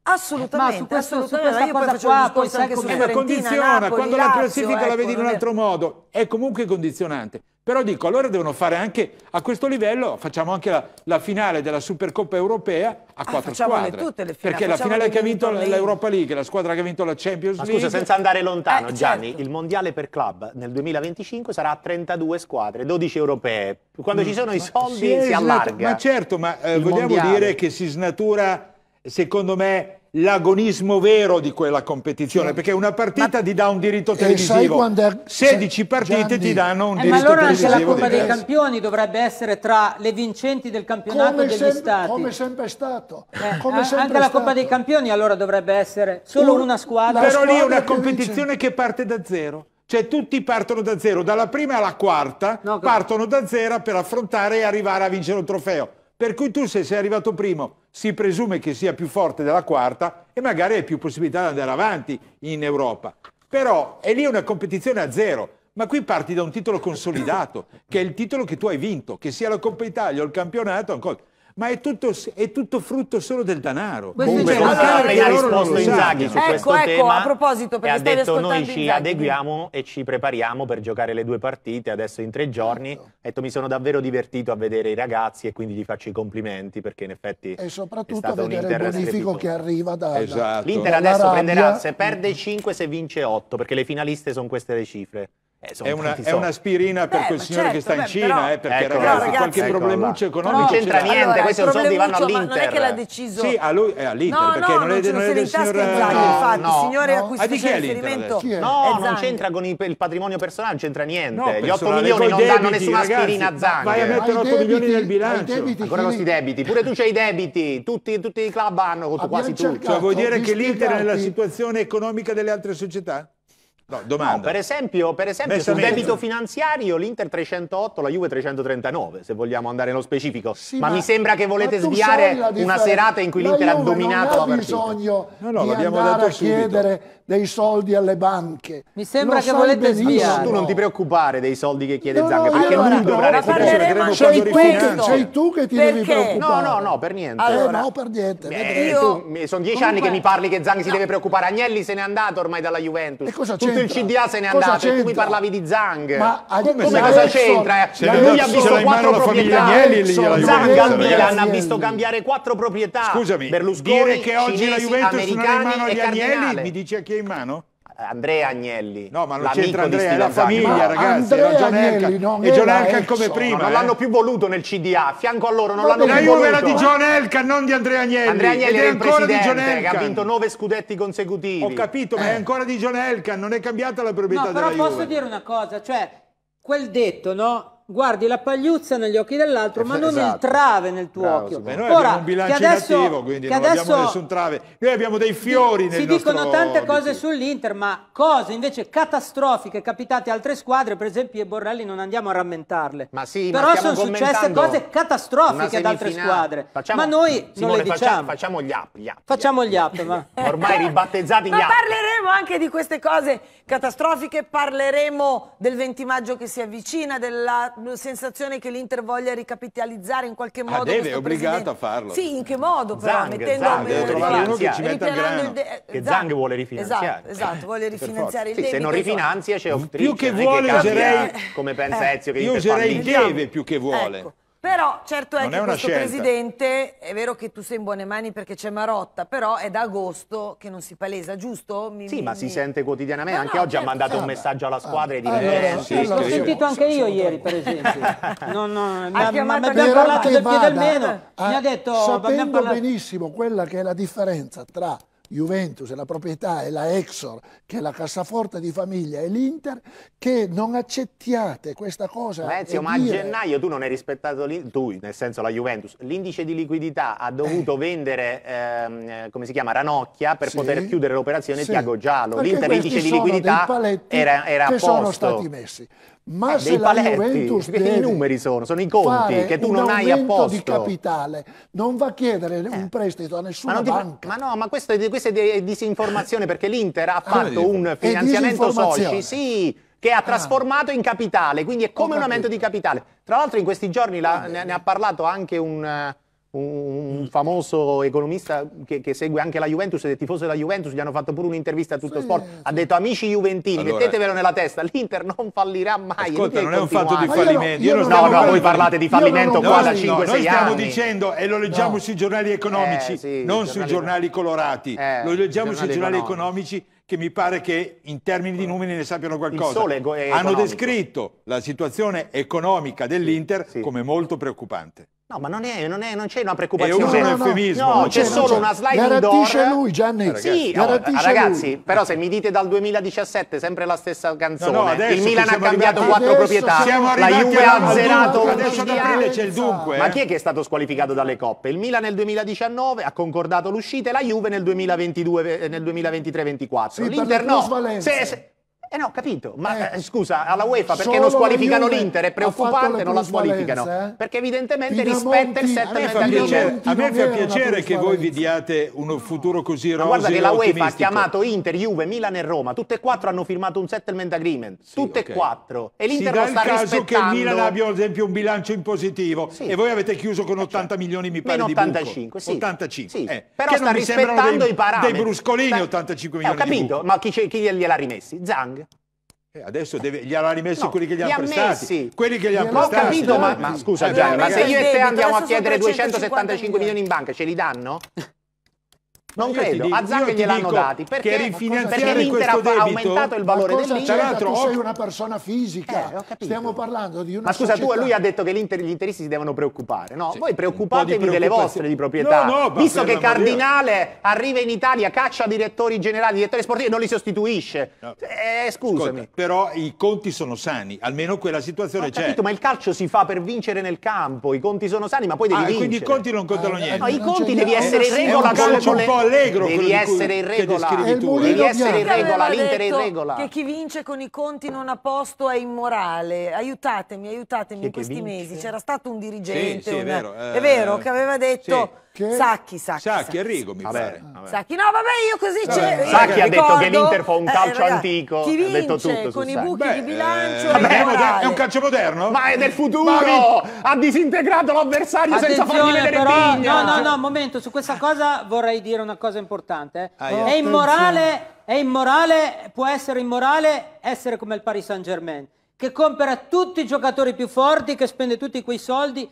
Assolutamente, ma su questo, assolutamente. Su io poi faccio qua, poi sai eh, condiziona, Napoli, quando Lazio, la classifica ecco, la vedi in un ecco, altro modo, è comunque condizionante. Però dico, allora devono fare anche, a questo livello facciamo anche la, la finale della Supercoppa Europea a ah, quattro squadre. tutte le finali. Perché la finale che ha vinto l'Europa League, la squadra che ha vinto la Champions League. Ma scusa, senza andare eh, lontano eh, Gianni, certo. il mondiale per club nel 2025 sarà a 32 squadre, 12 europee. Quando mm. ci sono i soldi sì, si allarga. Ma certo, ma eh, vogliamo mondiale. dire che si snatura, secondo me l'agonismo vero di quella competizione, sì. perché una partita ma, ti dà un diritto televisivo, quando, 16 partite Gianni, ti danno un eh, diritto televisivo. Ma allora anche la Coppa diverso. dei Campioni dovrebbe essere tra le vincenti del campionato come degli sem- stati. Come sempre è stato. Eh, come a- sempre anche la Coppa dei Campioni allora dovrebbe essere solo una squadra. Però squadra lì è una che competizione vince. che parte da zero. Cioè tutti partono da zero, dalla prima alla quarta, no, partono da zero per affrontare e arrivare a vincere un trofeo. Per cui tu se sei arrivato primo si presume che sia più forte della quarta e magari hai più possibilità di andare avanti in Europa. Però è lì una competizione a zero. Ma qui parti da un titolo consolidato, che è il titolo che tu hai vinto, che sia la Coppa Italia o il campionato, ancora ma è tutto, è tutto, frutto solo del denaro. Comunque, Mazzarri certo. ha risposto Inzaghi su ecco, questo ecco, tema a proposito, perché e ha detto noi ci Inzaghi. adeguiamo e ci prepariamo per giocare le due partite adesso in tre giorni. Certo. Ha detto mi sono davvero divertito a vedere i ragazzi e quindi gli faccio i complimenti perché in effetti E soprattutto a vedere il bonifico che arriva da... Esatto. L'Inter adesso prenderà, se perde 5, se vince 8, perché le finaliste sono queste le cifre. Eh, è, una, è un'aspirina per beh, quel signore certo, che sta beh, in Cina, però, eh, perché ecco, ragazzi, ragazzi, qualche ecco problemuccio economico no, non c'entra niente, allora, questi sono soldi che vanno all'Inter. non è che l'ha deciso. Sì, a lui è all'Inter, no, perché no, non, è, non è del signor Zaghi, no, infatti, no, signore a cui ah, si fa riferimento. No, eh, non c'entra con il, patrimonio personale, non c'entra niente. Gli 8 milioni non danno nessuna aspirina a Zaghi. Vai a mettere 8 milioni nel bilancio. Ancora questi debiti, pure tu c'hai i debiti, tutti i club hanno quasi tutti. Cioè, vuol dire che l'Inter è nella situazione economica delle altre società? No, No, per esempio, per esempio sul debito finanziario l'Inter 308, la Juve 339, se vogliamo andare nello specifico. Sì, ma, ma, mi sembra che volete sviare una serata in cui l'Inter ha dominato la partita. Non ha bisogno di andare a chiedere dei soldi alle banche. Mi sembra Lo che volete sviare. Tu non ti preoccupare dei soldi che chiede no, Zang, perché lui dovrà restituire. sei, tu, che ti perché? devi preoccupare. No, no, no, per niente. Eh, allora, no, per niente. Eh, eh, sono dieci anni che mi parli che Zanga si deve preoccupare. Agnelli se n'è andato ormai dalla Juventus. E cosa c'è? il CDA se n'è andato e tu mi parlavi di Zang. Ma come cosa c'entra? Lui ha visto quattro proprietà. Zang al Milan ha visto cambiare quattro proprietà. Scusami, Berlusconi, dire che oggi la Juventus non è in mano agli Agnelli, mi dice a chi è in mano? Andrea Agnelli. No, ma non c'entra Andrea, è la famiglia, ragazzi. Andrea John Agnelli, no, e John Elkan come prima. No, non eh. l'hanno più voluto nel CDA, a fianco a loro non l'hanno più voluto. La Juve era di John Elkan, non di Andrea Agnelli. Andrea Agnelli è ancora di John Elkan. che ha vinto nove scudetti consecutivi. Ho capito, ma è eh. ancora di John Elkan, non è cambiata la proprietà no, della Juve. però posso dire una cosa, cioè quel detto, no? guardi la pagliuzza negli occhi dell'altro, eh, ma non esatto. il trave nel tuo Bravo, occhio. Beh, noi Ora, abbiamo un bilancio adesso, negativo, quindi non adesso, abbiamo nessun trave. Noi abbiamo dei fiori si, nel Si dicono tante obiettivo. cose sull'Inter, ma cose invece catastrofiche capitate a altre squadre, per esempio e Borrelli non andiamo a rammentarle. Ma sì, Però ma sono successe cose catastrofiche ad altre squadre. Facciamo, ma noi Simone, non le diciamo. Facciamo, gli app, gli app. Facciamo gli app, ma ormai ribattezzati gli ma app. Ma parleremo anche di queste cose catastrofiche, parleremo del 20 maggio che si avvicina della sensazione che l'Inter voglia ricapitalizzare in qualche ah, modo. Ah, deve, è obbligato a farlo. Sì, in che modo però? Zang, Mettendo Zang, deve trovare uno che ci metta il grano. De- eh, che Zang, Zang vuole rifinanziare. Esatto, esatto vuole rifinanziare il sì, debito. Se non rifinanzia c'è un Più che vuole userei... Eh, come pensa eh. Ezio che Io userei deve più che vuole. Ecco. Però certo eh, è non che è questo scelta. presidente, è vero che tu sei in buone mani perché c'è Marotta, però è da agosto che non si palesa, giusto? Mi, sì, mi, ma mi... si sente quotidianamente. No, anche no, oggi certo. ha mandato un certo. messaggio alla squadra e ah, di allora, eh, sì, sì, L'ho sentito anche io ieri, per esempio. no, no, ma, ma abbiamo parlato del piede almeno. mi ha detto... Sapendo benissimo quella che è la differenza tra Juventus, la proprietà è la Exor, che è la cassaforte di famiglia e l'Inter, che non accettiate questa cosa. Renzi, ma dire... a gennaio tu non hai rispettato, tu nel senso la Juventus, l'indice di liquidità ha dovuto eh. vendere, ehm, come si chiama, Ranocchia per sì. poter chiudere l'operazione sì. Tiago Giallo. L'Inter l'indice di liquidità era, era a posto. sono stati messi. Ma eh, se la paletti, Juventus deve i numeri sono, sono i conti che tu non hai a posto. di capitale, non va a chiedere eh. un prestito a nessuna ma ti, banca. Ma no, ma questa è, questa è disinformazione perché l'Inter ha ah, fatto un finanziamento soci, sì, che ha ah. trasformato ah. in capitale, quindi è come un aumento di capitale. Tra l'altro in questi giorni la, ne, ne, ha parlato anche un un, mm. famoso economista che, che, segue anche la Juventus ed è tifoso della Juventus, gli hanno fatto pure un'intervista a tutto sì, sport, ha detto amici juventini, allora, mettetevelo nella testa, l'Inter non fallirà mai. Ascolta, non è un fatto di fallimento. Io non, io non no, no, voi parlate di fallimento qua da 5-6 anni. Noi stiamo dicendo, e lo leggiamo sui giornali eh, economici, eh, sì, non sui giornali colorati, eh, lo leggiamo sui giornali economici, che mi pare che in termini di numeri ne sappiano qualcosa. Hanno descritto la situazione economica dell'Inter sì, come molto preoccupante. No, ma non, è, non, è, non c'è una preoccupazione. È un eufemismo. No, no, no c'è solo una slide garantisce indoor. lui, Gianni. Sì, no, ragazzi, lui. però se mi dite dal 2017 sempre la stessa canzone, il Milan ha cambiato quattro proprietà, la Juve ha azzerato Adesso ad aprile c'è il dunque. Ma eh. chi è che è stato squalificato dalle coppe? Il Milan nel 2019 ha concordato l'uscita e la Juve nel 2022 eh, nel 2023-24. Sì, L'Inter no. Se, se, eh no, ho capito, ma eh, eh scusa, alla UEFA perché non squalificano l'Inter? È preoccupante, non la squalificano. Eh? Perché evidentemente rispetta il settlement a me fa piacere, a me fa piacere che voi vi diate un futuro così roseo guarda che la UEFA ha chiamato Inter, Juve, Milan e Roma, tutte e quattro hanno firmato un settlement agreement, sì, tutte e okay. quattro. E l'Inter non sta rispettando. Si dà il caso che Milan abbia ad esempio un bilancio in positivo sì. e voi avete chiuso con 80 eh, certo. milioni mi pare Meno 85, di buco. Sì. 85, sì. Eh, Però sta rispettando dei, i parametri. Dei bruscolini 85 milioni Ho capito, ma chi gliel'ha rimessi? Zang eh, adesso deve, gli aveva rimessi no, quelli che gli, gli hanno prestati. Messi. Quelli che gli hanno prestati. Ho capito, ma, ma scusa Gianni, ma se io e te andiamo a chiedere 275 milioni in banca, ce li danno? Non io credo, dico, a Zaghi gliel'hanno dati perché, perché l'Inter ha debito, aumentato il valore dell'Inter. Tra l'altro, sei oh. una persona fisica. Eh, Stiamo parlando di una. Ma scusa, società. tu lui ha detto che inter, gli interisti si devono preoccupare, no? Sì, Voi preoccupatevi delle vostre di proprietà. No, no, visto che Cardinale arriva in Italia, caccia direttori generali, direttori sportivi e non li sostituisce. No. Eh, scusami. Ascolta, però i conti sono sani, almeno quella situazione c'è. ma il calcio si fa per vincere nel campo, i conti sono sani, ma poi devi ah, vincere. Quindi i conti non contano eh, niente. Eh, no, i conti devi essere in eh, regola con le allegro eh. devi essere in regola, devi essere in regola, l'Inter è in regola. Che chi vince con i conti non a posto è immorale. Aiutatemi, aiutatemi in questi mesi. C'era stato un dirigente, sì, sì, è vero, eh, è vero che aveva detto sì che... Sacchi, Sacchi, Sacchi, Enrico mi pare. Sacchi, no vabbè io così c'è... Sacchi ha detto che l'Inter fa un eh, calcio antico, chi vince ha detto tutto con i buchi di bilancio eh, è, un calcio moderno? Ma è del futuro! Ha disintegrato l'avversario senza fargli vedere però, No, no, no, momento, su questa cosa vorrei dire una cosa importante. Eh. Ah, è immorale, è immorale, può essere immorale essere come il Paris Saint-Germain, che compra tutti i giocatori più forti, che spende tutti quei soldi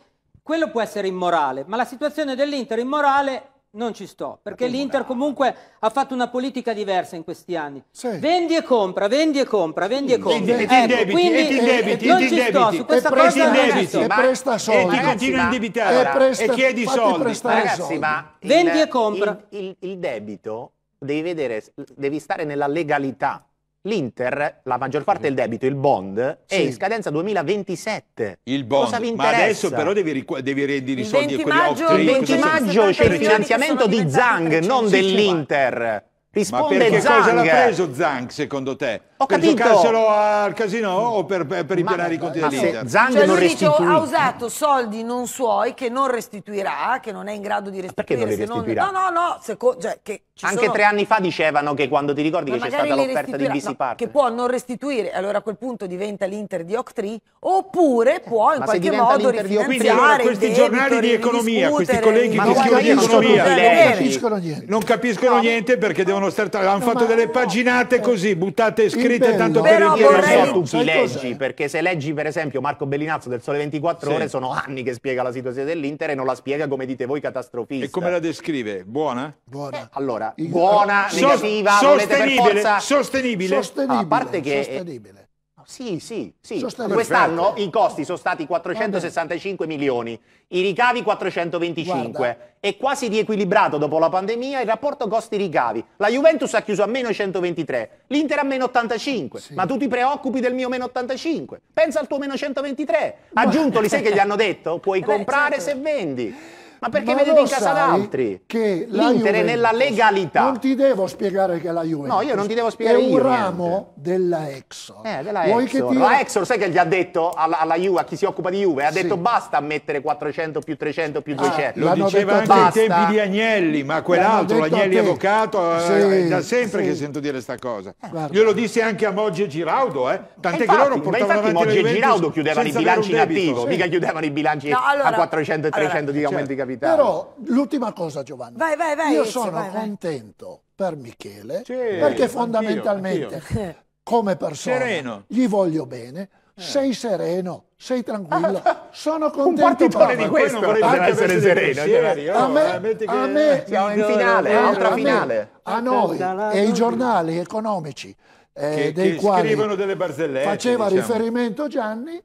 quello può essere immorale, ma la situazione dell'Inter immorale non ci sto, perché l'Inter comunque ha fatto una politica diversa in questi anni. Sì. Vendi e compra, vendi e compra, vendi e compra. E, ti ecco, indebiti, e ti eh, indebiti, non e ti indebiti. Sto, su questa e cosa non ci sto. E presta soldi. E ti continui a indebitare e, chiedi soldi. Ragazzi, ma vendi e compra. Il, il debito devi vedere, devi stare nella legalità. L'Inter, la maggior parte del debito, il bond, sì. è in scadenza 2027. Il bond, ma adesso però devi, ricu- devi rendere i soldi a quelli maggio, Il 20 maggio c'è il finanziamento di Zang, non dell'Inter. Risponde ma perché Zang. cosa l'ha preso Zang, secondo te? Ho per capito. giocarselo al casino o per, per, per ripianare i conti dell'Inter. Zang cioè, non restituì. ha usato soldi non suoi che non restituirà, che non è in grado di restituire. non li restituirà? Non... No, no, no. Seco... Cioè, Anche sono... tre anni fa dicevano che quando ti ricordi Ma che c'è stata l'offerta di Visi no, Che può non restituire, allora a quel punto diventa l'Inter di Octri oppure eh, può in Ma qualche modo rifinanziare Quindi allora questi debito, giornali di economia, questi colleghi che scrivono di economia, non capiscono Non capiscono niente perché devono stare... Hanno fatto delle paginate eh. così, buttate e scritte scritte tanto per Però vorrei... tu chi leggi, perché se leggi per esempio Marco Bellinazzo del Sole 24 sì. Ore sono anni che spiega la situazione dell'Inter e non la spiega come dite voi catastrofisti. E come la descrive? Buona? Buona. Eh, allora, buona, negativa, sostenibile, forza... sostenibile. sostenibile. Ah, a parte che eh, sostenibile sì, sì, sì. Quest'anno i costi sono stati 465 milioni, i ricavi 425. Guarda. È quasi riequilibrato dopo la pandemia il rapporto costi-ricavi. La Juventus ha chiuso a meno 123, l'Inter a meno 85, sì. ma tu ti preoccupi del mio meno 85. Pensa al tuo meno 123. Aggiuntoli, sai che gli hanno detto? Puoi eh comprare Beh, certo. se vendi. Ma perché Ma vedete in casa d'altri? Che l'Inter è nella legalità. Non ti devo spiegare che è la Juventus. No, io non ti devo spiegare È un ramo niente. della Exor. Eh, della Vuoi Exor. Ti... La Exor sai che gli ha detto alla, alla Juve, a chi si occupa di Juve? Ha sì. detto basta a mettere 400 più 300 più 200. Ah, Lo diceva anche ai tempi di Agnelli, ma quell'altro, l'Agnelli avvocato, eh, sì, eh, da sempre sì. che sento dire questa cosa. Eh, io lo dissi anche a Moggi e Giraudo, eh. eh Tant'è che loro portavano avanti Moggi e Giraudo chiudevano i bilanci in attivo, mica chiudevano i bilanci a 400 e 300 di aumenti capitali capitare. Però l'ultima cosa Giovanni, vai, vai, vai, io sono vai, contento per Michele sì, perché fondamentalmente anch'io, anch'io. come persona sereno. gli voglio bene, eh. sei sereno, sei tranquillo, sono contento. Un partitore di questo, vorrebbe ah, essere sereno. a me, a me siamo in finale, un'altra finale. A noi e i giornali economici eh, che, dei che quali faceva diciamo. riferimento Gianni,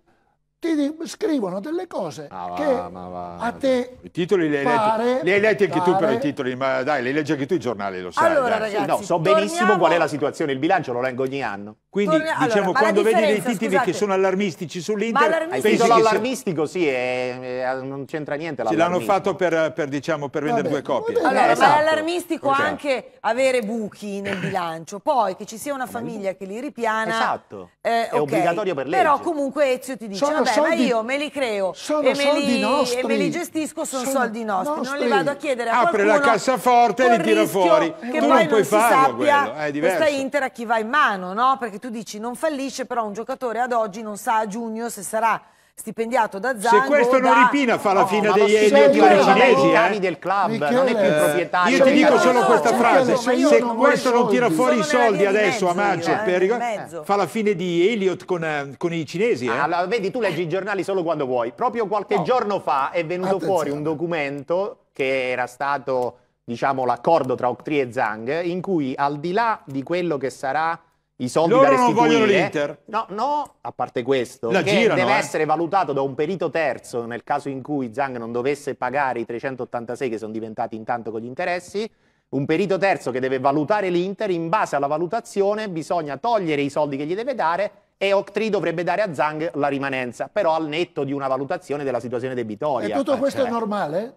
ti scrivono delle cose ah, che va, va. a te I titoli li hai, letti, li hai letti anche tu però i titoli, ma dai, li leggi anche tu i giornali, lo sai. Allora, dai. ragazzi, no, so torniamo... benissimo qual è la situazione, il bilancio lo leggo ogni anno. Quindi, Torni... allora, diciamo, quando vedi dei titoli scusate, che sono allarmistici sull'Inter... Il titolo allarmistico, sia... sì, è... non c'entra niente l'hanno fatto per, per, diciamo, per vendere due copie. Vabbè, allora, esatto. ma è esatto. allarmistico esatto. anche avere buchi nel bilancio, poi che ci sia una mm. famiglia che li ripiana... Esatto, eh, okay. è obbligatorio per legge. Però comunque Ezio ti dice, sono vabbè, soldi, ma io me li creo sono e, me li, nostri, e me li gestisco, sono, sono soldi nostri. nostri. Non li vado a chiedere a Apri la cassaforte e li tiro fuori. Che tu poi non, puoi si sappia questa Inter a chi va in mano, no? Perché tu dici non fallisce, però un giocatore ad oggi non sa a giugno se sarà stipendiato da Zango. Se questo non da... non ripina fa la no, fine degli Elliott con i cinesi, eh? del club, Michele, non è più eh, proprietario. Io ti dico solo questa frase, Michele, se non questo non tira fuori i soldi adesso mezzo, a maggio, eh, per... fa la fine di Elliott con, eh, con, i cinesi. Eh? Allora, ah, vedi, tu leggi i giornali solo quando vuoi. Proprio qualche no. giorno fa è venuto Attenzione. fuori un documento che era stato, diciamo, l'accordo tra Octree e Zang, in cui al di là di quello che sarà i soldi Loro da restituire. non vogliono eh? l'Inter. No, no, a parte questo, La che girano, deve eh. essere valutato da un perito terzo nel caso in cui Zhang non dovesse pagare i 386 che sono diventati intanto con gli interessi. Un perito terzo che deve valutare l'Inter, in base alla valutazione bisogna togliere i soldi che gli deve dare e Octree dovrebbe dare a Zhang la rimanenza, però al netto di una valutazione della situazione debitoria. E tutto questo cioè... è normale?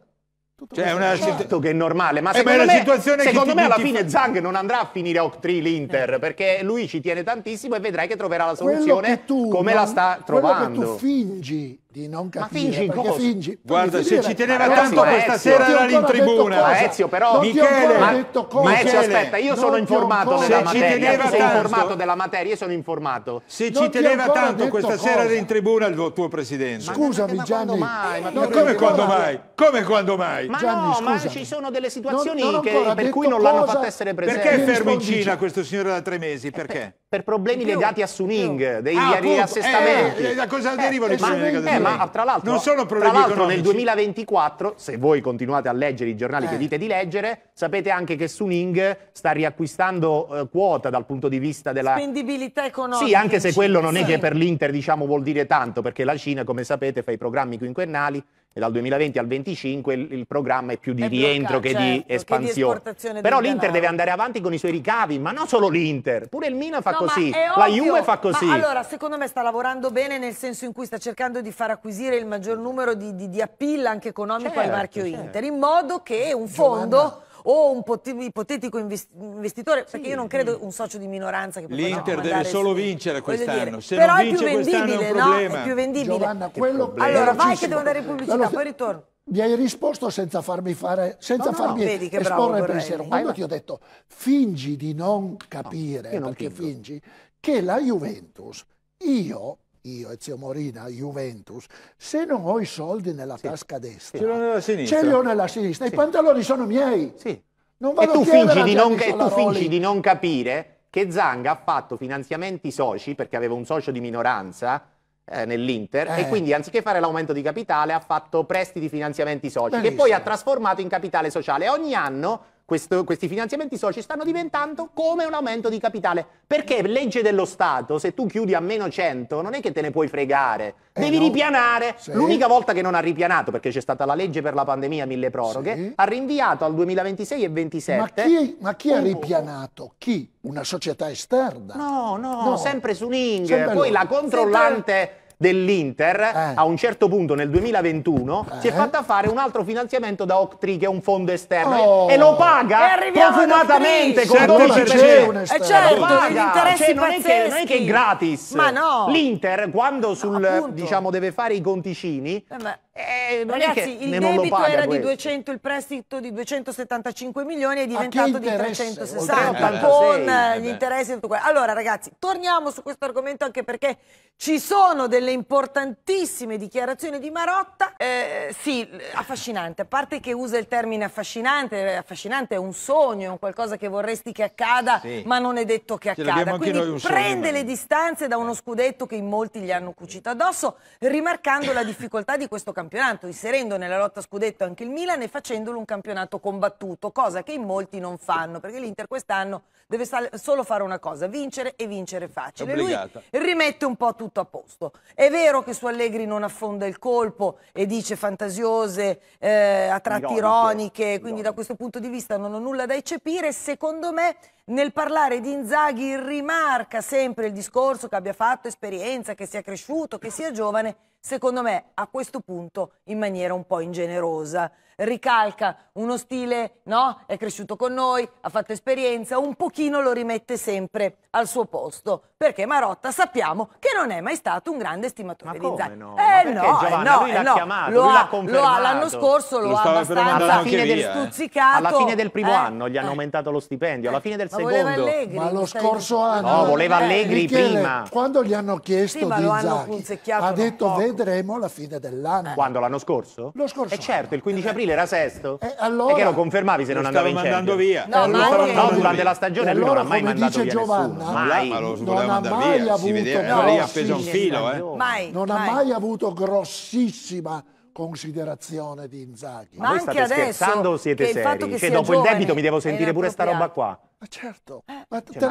Tutto cioè, è una certo che è normale, ma eh secondo, me, secondo me alla fine fa... Zang non andrà a finire Octri l'Inter eh. perché lui ci tiene tantissimo e vedrai che troverà la soluzione tu, come la sta trovando. Quello che tu fingi di non capire. Ma fingi cosa? Fingi, Guarda, se ci teneva ma tanto Ezio, questa sera era in tribuna. Ma Ezio, però, Michele, ma, detto cosa. ma Ezio, certo, aspetta, io sono informato della materia. sei informato della materia, io sono informato. Se ci teneva tanto questa cosa. sera era in tribuna il tuo presidente. Scusami, ma Gianni. Mai? Ma non come quando mai? Come quando mai? Ma Gianni, no, scusami. ma ci sono delle situazioni non, non che, per cui non l'hanno fatto essere presente. Perché è fermo in Cina questo signore da tre mesi? Eh, perché? per problemi legati a Suning, degli ah, riassestamenti. Eh, eh, da cosa eh, derivano eh, i problemi legati Suning? Ma tra l'altro, non sono problemi tra l'altro economici. nel 2024, se voi continuate a leggere i giornali eh. che dite di leggere, sapete anche che Suning sta riacquistando eh, quota dal punto di vista della... Spendibilità economica. Sì, anche se quello non è che per l'Inter diciamo vuol dire tanto, perché la Cina, come sapete, fa i programmi quinquennali e dal 2020 al 25 il, il programma è più di è rientro blocca, che certo, di espansione. Che di Però l'Inter deve andare avanti con i suoi ricavi, ma non solo l'Inter, pure il Milan fa no, così, la ovvio, Juve fa così. Ma allora, secondo me sta lavorando bene nel senso in cui sta cercando di far acquisire il maggior numero di, di, di appeal anche economico certo, al marchio certo. Inter, in modo che un fondo... Giovanna o un ipotetico investitore, sì, perché io non credo un socio di minoranza che L'Inter deve solo vincere quest'anno, se Però non vince quest'anno è un No? È più vendibile. Giovanna, quello... Allora vai che devo andare in pubblicità, poi ritorno. Mi hai risposto senza farmi, fare, senza no, farmi no, esporre il pensiero. Quando ti ho detto fingi di non capire, no, non perché fingi, che la Juventus, io io e zio Morina, Juventus, se non ho i soldi nella sì. tasca destra, ce l'ho nella sinistra, ce l'ho nella sinistra. Sì. i pantaloni sono miei. Sì. Non vado e tu, fingi di, non, e tu fingi di non capire che Zanga ha fatto finanziamenti soci, perché aveva un socio di minoranza, eh, nell'Inter eh. e quindi anziché fare l'aumento di capitale ha fatto prestiti finanziamenti soci Benissimo. che poi ha trasformato in capitale sociale. Ogni anno questo, questi finanziamenti soci stanno diventando come un aumento di capitale. Perché legge dello Stato, se tu chiudi a meno 100, non è che te ne puoi fregare, eh devi no. ripianare. Sì. L'unica volta che non ha ripianato, perché c'è stata la legge per la pandemia mille proroghe, sì. ha rinviato al 2026 e 2027. Ma chi, ma chi ha ripianato? Chi? Una società esterna? No, no, no. sempre su Sempre Poi la controllante... Sempre dell'Inter eh. a un certo punto nel 2021 eh. si è eh. fatta fare un altro finanziamento da Octree che è un fondo esterno oh. e, lo paga profumatamente con 12 persone. E certo, paga. Cioè, non, è che, non, è che, è gratis. Ma no. L'Inter quando sul, no, diciamo, deve fare i conticini... Eh eh, Ragazzi, il debito era questo. di 200, il prestito di 275 milioni è diventato di 360 eh, con eh, gli interessi e tutto quello. Allora ragazzi, torniamo su questo argomento anche perché ci sono delle importantissime dichiarazioni di Marotta. Eh, sì, affascinante, a parte che usa il termine affascinante, affascinante è un sogno, è un qualcosa che vorresti che accada, sì. ma non è detto che accada. Quindi prende le distanze da uno scudetto che in molti gli hanno cucito addosso, rimarcando la difficoltà di questo campionato campionato, inserendo nella lotta scudetto anche il Milan e facendolo un campionato combattuto, cosa che in molti non fanno, perché l'Inter quest'anno deve solo fare una cosa, vincere e vincere facile. Lui rimette un po' tutto a posto. È vero che su Allegri non affonda il colpo e dice fantasiose, eh, a tratti ironiche, ironiche quindi ironiche. da questo punto di vista non ho nulla da eccepire. Secondo me nel parlare di Inzaghi rimarca sempre il discorso che abbia fatto esperienza, che sia cresciuto, che sia giovane secondo me a questo punto in maniera un po' ingenerosa. Ricalca uno stile, no? È cresciuto con noi, ha fatto esperienza, un pochino lo rimette sempre al suo posto perché Marotta sappiamo che non è mai stato un grande stimatore di Zagnolo. No? Eh ma no, eh, Giovanna, no, lui eh, l'ha no. chiamato, lo ha, lo ha, l'anno scorso lo, lo ha abbastanza fine del stuzzicato. Alla fine del primo eh. anno gli hanno eh. aumentato lo stipendio, alla fine del ma secondo. Allegri, ma lo scorso anno. No, voleva Allegri Michele, prima. Quando gli hanno chiesto sì, di Zacchi, ha detto vedremo alla fine dell'anno. Quando l'anno scorso? Lo scorso. E certo, il 15 aprile era sesto. E allora, che lo confermavi se non andava in Champions. via. No, durante la stagione lui non ha mai mandato via nessuno. Mai doveva andare via, si vedeva, lì appeso un filo. Eh. Mai, non mai. ha mai avuto grossissima considerazione di Inzaghi. Ma, Ma voi state scherzando o siete seri? Il cioè, dopo il debito mi devo sentire pure sta roba qua. Ma certo, eh. ma te, cioè,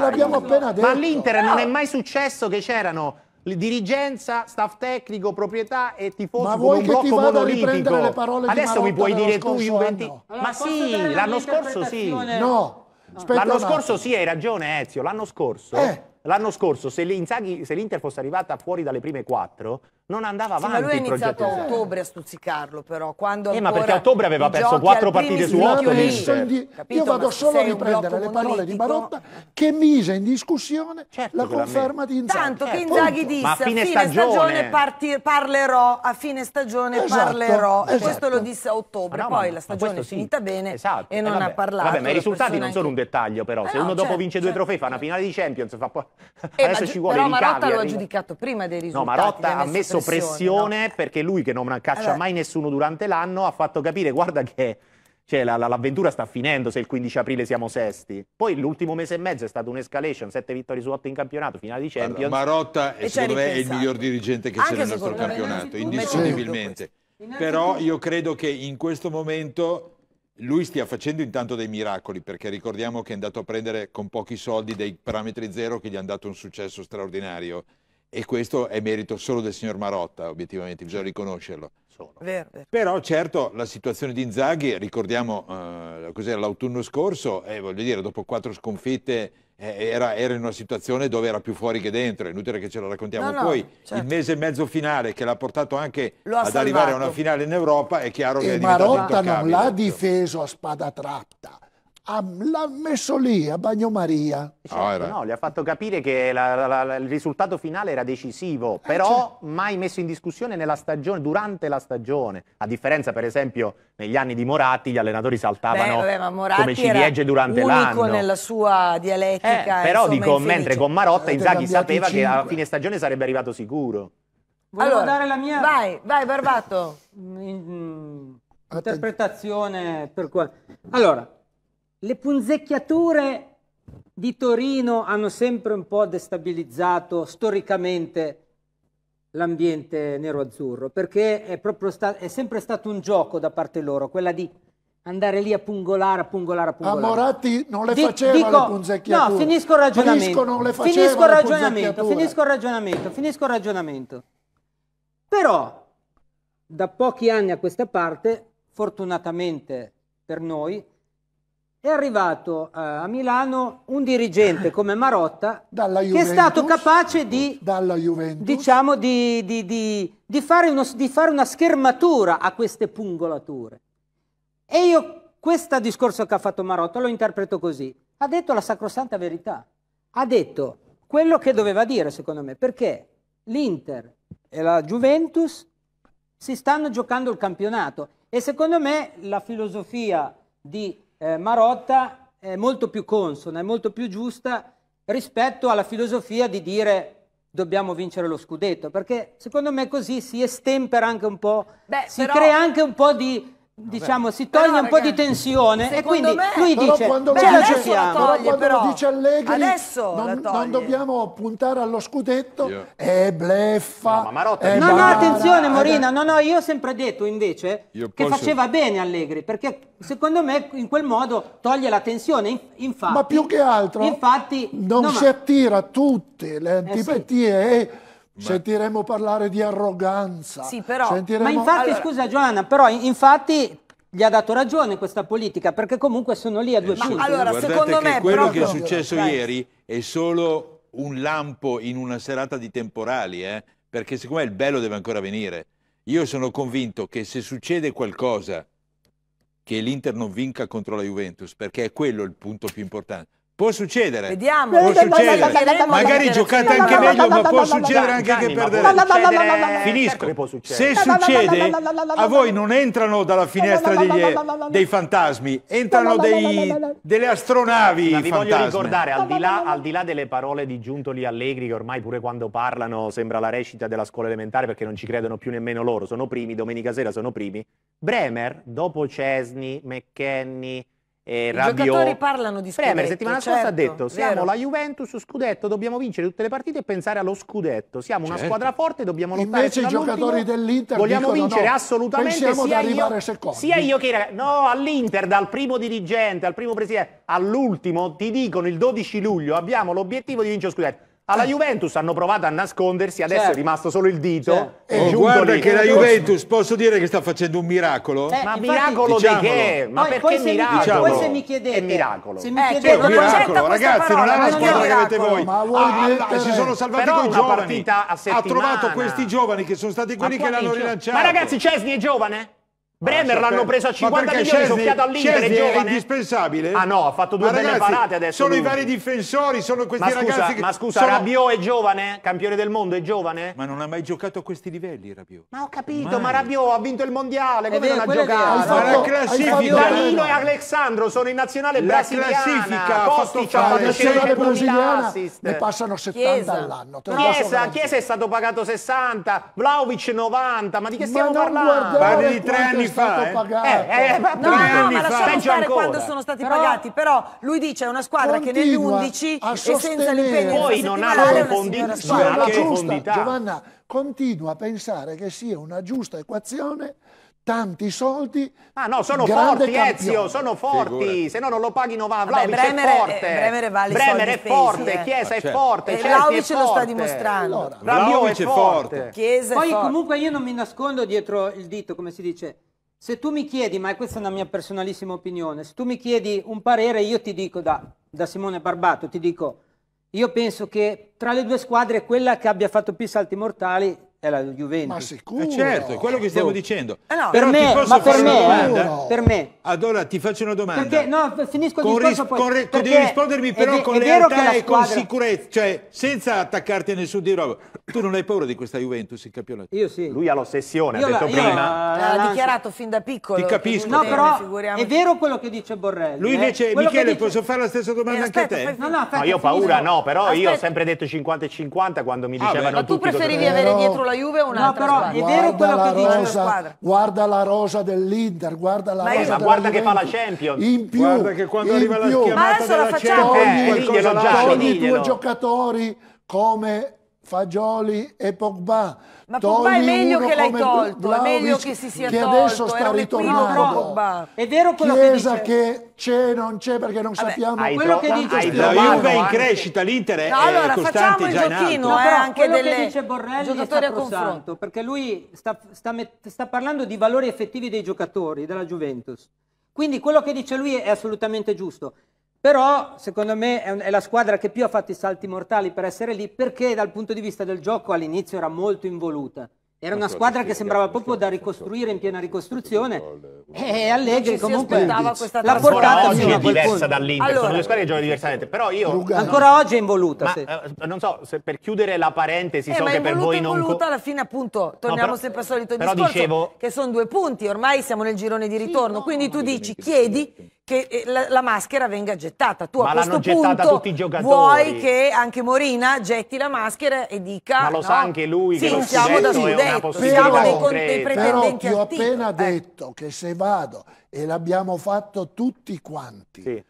l'abbiamo, appena detto. Ma all'Inter non è mai successo che c'erano dirigenza, staff tecnico, proprietà e tifosi ma con un che blocco monolitico. Adesso mi puoi dire tu Juventino? Allora, ma sì, l'anno scorso sì. No, Aspetta l'anno scorso sì, hai ragione Ezio, l'anno scorso eh. L'anno scorso, se, Inzaghi, se l'Inter fosse arrivata fuori dalle prime quattro, non andava avanti. Sì, ma lui ha iniziato a ottobre a stuzzicarlo, però. Quando eh, ma perché a ottobre aveva perso quattro partite su otto. Di... Capito, Io vado solo a riprendere le parole di Barotta che mise in discussione certo, la conferma di Inzaghi. Tanto che Inzaghi punto. disse a fine, stagione, stagione partir, parlerò, a fine stagione esatto, parlerò. Esatto. Questo lo disse a ottobre, ah, no, poi ma, la stagione è finita sì. bene esatto. e non eh, ha parlato. Vabbè, ma i risultati non sono un dettaglio, però. Se eh, uno dopo vince due certo, trofei, fa una certo. finale di Champions, fa poi eh, Adesso ci vuole però Marotta ricavi, lo ha giudicato prima dei risultati. No, Marotta messo ha messo pressione, pressione no? perché lui che non caccia allora. mai nessuno durante l'anno ha fatto capire, guarda che cioè, l'avventura la, la, sta finendo se il 15 aprile siamo sesti. Poi l'ultimo mese e mezzo è stato un'escalation, 7 vittorie su 8 in campionato, finale di Champions. Allora, Marotta è, secondo me è il miglior dirigente che c'è nel nostro campionato, indiscutibilmente. Però io credo che in questo momento lui stia facendo intanto dei miracoli, perché ricordiamo che è andato a prendere con pochi soldi dei parametri zero che gli hanno dato un successo straordinario. E questo è merito solo del signor Marotta, obiettivamente, bisogna riconoscerlo. Vero, vero. Però certo la situazione di Inzaghi, ricordiamo eh, l'autunno scorso, eh, voglio dire, dopo quattro sconfitte eh, era, era, in una situazione dove era più fuori che dentro, è inutile che ce la raccontiamo. No, no, Poi certo. il mese e mezzo finale che l'ha portato anche ad salvato. arrivare a una finale in Europa è chiaro e che è diventato Marotta non l'ha difeso a spada tratta, l'ha messo lì a Bagnomaria. Eh, certo, no, gli ha fatto capire che la, la, la, il risultato finale era decisivo, eh, però eh, mai messo in discussione nella stagione, durante la stagione. A differenza, per esempio, negli anni di Moratti, gli allenatori saltavano Beh, vabbè, come ciliegie durante l'anno. Unico nella sua dialettica. Eh, eh però insomma, dico, mentre con Marotta Inzaghi sapeva che a fine stagione sarebbe arrivato sicuro. Volevo allora, dare la mia... Vai, vai Barbato. Mm, mm, interpretazione per qua. Allora, le punzecchiature di Torino hanno sempre un po' destabilizzato storicamente l'ambiente nero-azzurro, perché è, sta- è, sempre stato un gioco da parte loro, quella di andare lì a pungolare, a pungolare, a pungolare. A Moratti non le faceva Dico, le punzecchiature. No, finisco il ragionamento. Finisco il ragionamento, finisco il ragionamento, finisco il ragionamento. Però, da pochi anni a questa parte, fortunatamente per noi, è arrivato eh, a Milano un dirigente eh. come Marotta Juventus, che è stato capace di, Juventus, diciamo, di, di, fare uno, di, fare una schermatura a queste pungolature. E io questo discorso che ha fatto Marotta lo interpreto così. Ha detto la sacrosanta verità, ha detto quello che doveva dire secondo me, perché l'Inter e la Juventus si stanno giocando il campionato e secondo me la filosofia di eh, Marotta è molto più consona, è molto più giusta rispetto alla filosofia di dire dobbiamo vincere lo scudetto, perché secondo me così si estempera anche un po', Beh, si però... crea anche un po' di diciamo si toglie però, un ragazzi, po' di tensione e quindi me, lui dice quando beh, dice, adesso Toglie, però quando dice Allegri non, non, dobbiamo puntare allo scudetto yeah. è bleffa no, Marotta, è no, no attenzione Morina no no io ho sempre detto invece io che posso... faceva bene Allegri perché secondo me in quel modo toglie la tensione infatti ma più che altro infatti non no, si ma... attira tutte le eh antipatie eh, sì. e Sentiremo parlare di arroganza. Sì, però... Sentiremo... Ma infatti, allora... scusa Giovanna, però infatti gli ha dato ragione questa politica, perché comunque sono lì a eh, due punti. Allora, Guardate secondo me quello proprio... che è successo Dai. ieri è solo un lampo in una serata di temporali, eh? perché me il bello deve ancora venire. Io sono convinto che se succede qualcosa che l'Inter non vinca contro la Juventus, perché è quello il punto più importante, Può succedere. Vediamo. Può succedere. Magari giocate anche meglio, ma può succedere anche che perderete. Finisco. Se succede, a voi non entrano dalla finestra degli, dei fantasmi, entrano dei, delle astronavi. Ma vi fantasmi. voglio ricordare, al di, là, al di, là, delle parole di Giuntoli Allegri, che ormai pure quando parlano sembra la recita della scuola elementare perché non ci credono più nemmeno loro, sono primi, domenica sera sono primi. Bremer, dopo Cesni, McKenny, eh, I Rabiot. giocatori parlano di scudetto. Premier, settimana certo, scorsa ha certo, detto siamo vero. la Juventus, scudetto, dobbiamo vincere tutte le partite e pensare allo scudetto. Siamo certo. una squadra forte, dobbiamo lottare Invece i giocatori dell'Inter vogliamo dicono, vincere no, assolutamente sia io, secondi. sia io che no, all'Inter dal primo dirigente, al primo presidente all'ultimo ti dicono il 12 luglio abbiamo l'obiettivo di vincere lo scudetto. Alla Juventus hanno provato a nascondersi, adesso certo. è rimasto solo il dito. Certo. Eh, guarda lì. che la eh, Juventus, posso dire che sta facendo un miracolo? Eh, ma infatti, miracolo di che? Ma poi, perché poi miracolo? Diciamolo. Poi se mi chiedete... È miracolo. Se mi eh, chiedete... Eh, cioè, miracolo, ragazzi, parola, non è la squadra che avete voi. Ma ah, ah, si sono salvati Però con i giovani. Ha trovato questi giovani che sono stati quelli che l'hanno rilanciato. Ma ragazzi, Cesni è giovane? Bremer l'hanno preso a 50 milioni, Cesni, soffiato all'Inter, è giovane. è indispensabile? Ah no, ha fatto due ma belle parate adesso. Sono lui. i vari difensori, sono questi ma scusa, ragazzi che Ma scusa, sono... Rabiot è giovane? Campione del mondo è giovane? Ma non ha mai giocato a questi livelli Rabiot. Ma ho capito, mai. ma Rabiot ha vinto il mondiale, come eh, non ha giocato? Fatto, ma la classifica... Danilo e Alexandro sono in nazionale la brasiliana. La classifica Kostic ha fatto 100 brasiliana ne passano 70 Chiesa. all'anno. Chiesa, Chiesa è stato pagato 60, Vlaovic 90, ma di che stiamo parlando? Parli di tre anni stato fa, eh? pagato. Eh, eh, no, no, ma lasciamo stare quando sono stati però, pagati. Però lui dice è una squadra che negli 11 e senza l'impegno poi non ha la profondità. giusta, Giovanna continua a pensare che sia una giusta equazione tanti soldi. Ah no, sono forti campione. Ezio, sono forti, Figura. se no non lo paghino va. Vlaovic Vabbè, Bremer, è forte. Eh, Bremer, vale Bremer è forte, spesi, eh. Chiesa ah, certo. è forte, e Vlaovic lo sta dimostrando. Allora, Vlaovic è forte. Chiesa Poi è forte. comunque io non mi nascondo dietro il dito, come si dice. Se tu mi chiedi, ma questa è una mia personalissima opinione, se tu mi chiedi un parere, io ti dico da, da Simone Barbato, ti dico, io penso che tra le due squadre quella che abbia fatto più salti mortali è la Juventus. Ma sicuro? Eh certo, è quello che stiamo dicendo. Eh no, per me, ma per me, eh, per me, Allora ti faccio una domanda. Perché, no, finisco con il discorso poi. Con re- devi rispondermi però è, con è lealtà e con sicurezza, cioè senza attaccarti a nessun di roba. Tu non hai paura di questa Juventus in campionato? Io sì. Lui ha l'ossessione, ha detto la, prima. L'ha dichiarato fin da piccolo. Ti capisco. No, però è vero quello che dice Borrelli. Lui eh. invece, eh? Michele, dice... posso fare la stessa domanda eh, aspetta, anche a te? No, no, aspetta, no, io ho paura, no, però io ho sempre detto 50 e 50 quando mi ah, dicevano Ma tu preferivi avere dietro la Juve è un'altra no, però, squadra. È vero quello che dice rosa, squadra. Guarda la rosa dell'Inter, guarda la ma rosa. Ma guarda che fa la Champions. In più, guarda che quando arriva la chiamata della la facciamo. Champions, eh, togli, togli due giocatori come Fagioli e Pogba ma Pogba è meglio che l'hai tolto, Vlaovic, è meglio che si sia che tolto. Che adesso sta ritornando. No, è vero quello Chiesa che, che c'è, non c'è, perché non Vabbè, sappiamo. Hai quello che dice hai la Juve è in crescita, l'Inter è, no, allora, costante già in alto. No, eh, anche quello delle... che dice Borrelli giocatori a confronto, perché lui sta, sta, sta parlando di valori effettivi dei giocatori, della Juventus. Quindi quello che dice lui è assolutamente giusto. Però, secondo me, è, un, è, la squadra che più ha fatto i salti mortali per essere lì, perché dal punto di vista del gioco all'inizio era molto involuta. Era una squadra che sembrava proprio da ricostruire in piena ricostruzione e Allegri comunque l'ha portata oggi è diversa dall'Inter, allora, sono due squadre che giocano diversamente, però io Lugano. ancora oggi è involuta. Ma, sì. eh, non so, se per chiudere la parentesi, eh, so che per voi non involuta alla fine appunto, torniamo no, però, sempre al solito discorso dicevo... che sono due punti, ormai siamo nel girone di ritorno, sì, no, quindi tu dici chiedi che eh, la, la, maschera venga gettata. Tu Ma a questo punto tutti i giocatori. vuoi che anche Morina getti la maschera e dica... Ma lo no? sa anche lui sì, che lo siamo da scudetto, siamo dei, con, dei Però ti ho attivi. appena eh. detto che se vado, e l'abbiamo fatto tutti quanti, sì.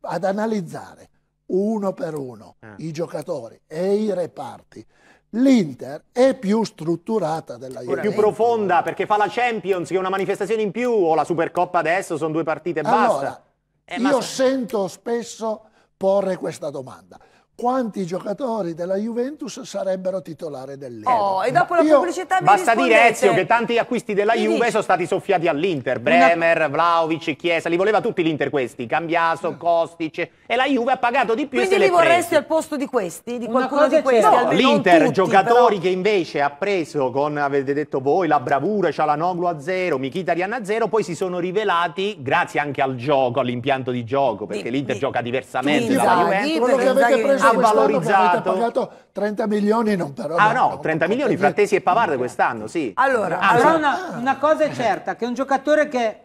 ad analizzare uno per uno eh. i giocatori e i reparti, l'Inter è più strutturata della Juventus. È più profonda perché fa la Champions, che è una manifestazione in più, o la Supercoppa adesso, sono due partite e allora, basta. Eh, io ma... sento spesso porre questa domanda quanti giocatori della Juventus sarebbero titolari dell'Inter? Oh, e dopo la pubblicità mi Basta dire, Ezio, che tanti acquisti della mi Juve dici? sono stati soffiati all'Inter. Bremer, Una... Vlaovic, Chiesa, li voleva tutti l'Inter questi. Cambiaso, Kostic. E la Juve ha pagato di più Quindi li vorresti al posto di questi? Di qualcuno di questi? No, L'Inter, giocatori però... che invece ha preso con, avete detto voi, la bravura, Cialanoglu a zero, Mkhitaryan a zero, poi si sono rivelati, grazie anche al gioco, all'impianto di gioco, perché l'Inter gioca diversamente dalla Juventus. Quello che avete preso ha valorizzato. Ha pagato 30 milioni, non però. Ah no, 30 milioni, Frattesi e Pavard quest'anno, sì. Allora, ah, allora una, ah. una cosa è certa, che un giocatore che,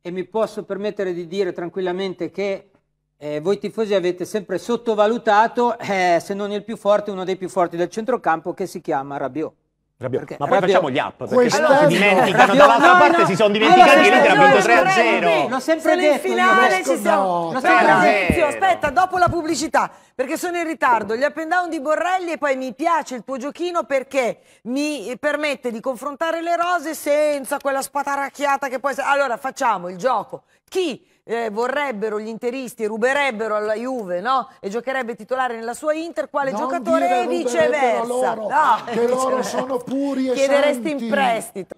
e mi posso permettere di dire tranquillamente che eh, voi tifosi avete sempre sottovalutato, eh, se non il più forte, uno dei più forti del centrocampo che si chiama Rabiot. Perché? Ma poi Rabbio, facciamo gli up perché quest'anno... si dimenticano dall'altra no, parte no. si sono dimenticati allora, l'Inter ha vinto 3 a 0 l'ho sempre sono in finale ci siamo no, zio, aspetta dopo la pubblicità perché sono in ritardo gli up and down di Borrelli e poi mi piace il tuo giochino perché mi permette di confrontare le rose senza quella spataracchiata che poi allora facciamo il gioco chi eh, vorrebbero gli interisti, ruberebbero alla Juve, no? E giocherebbe titolare nella sua Inter, quale non giocatore e viceversa. Loro, no, che loro sono puri e Chiederesti santi. in prestito.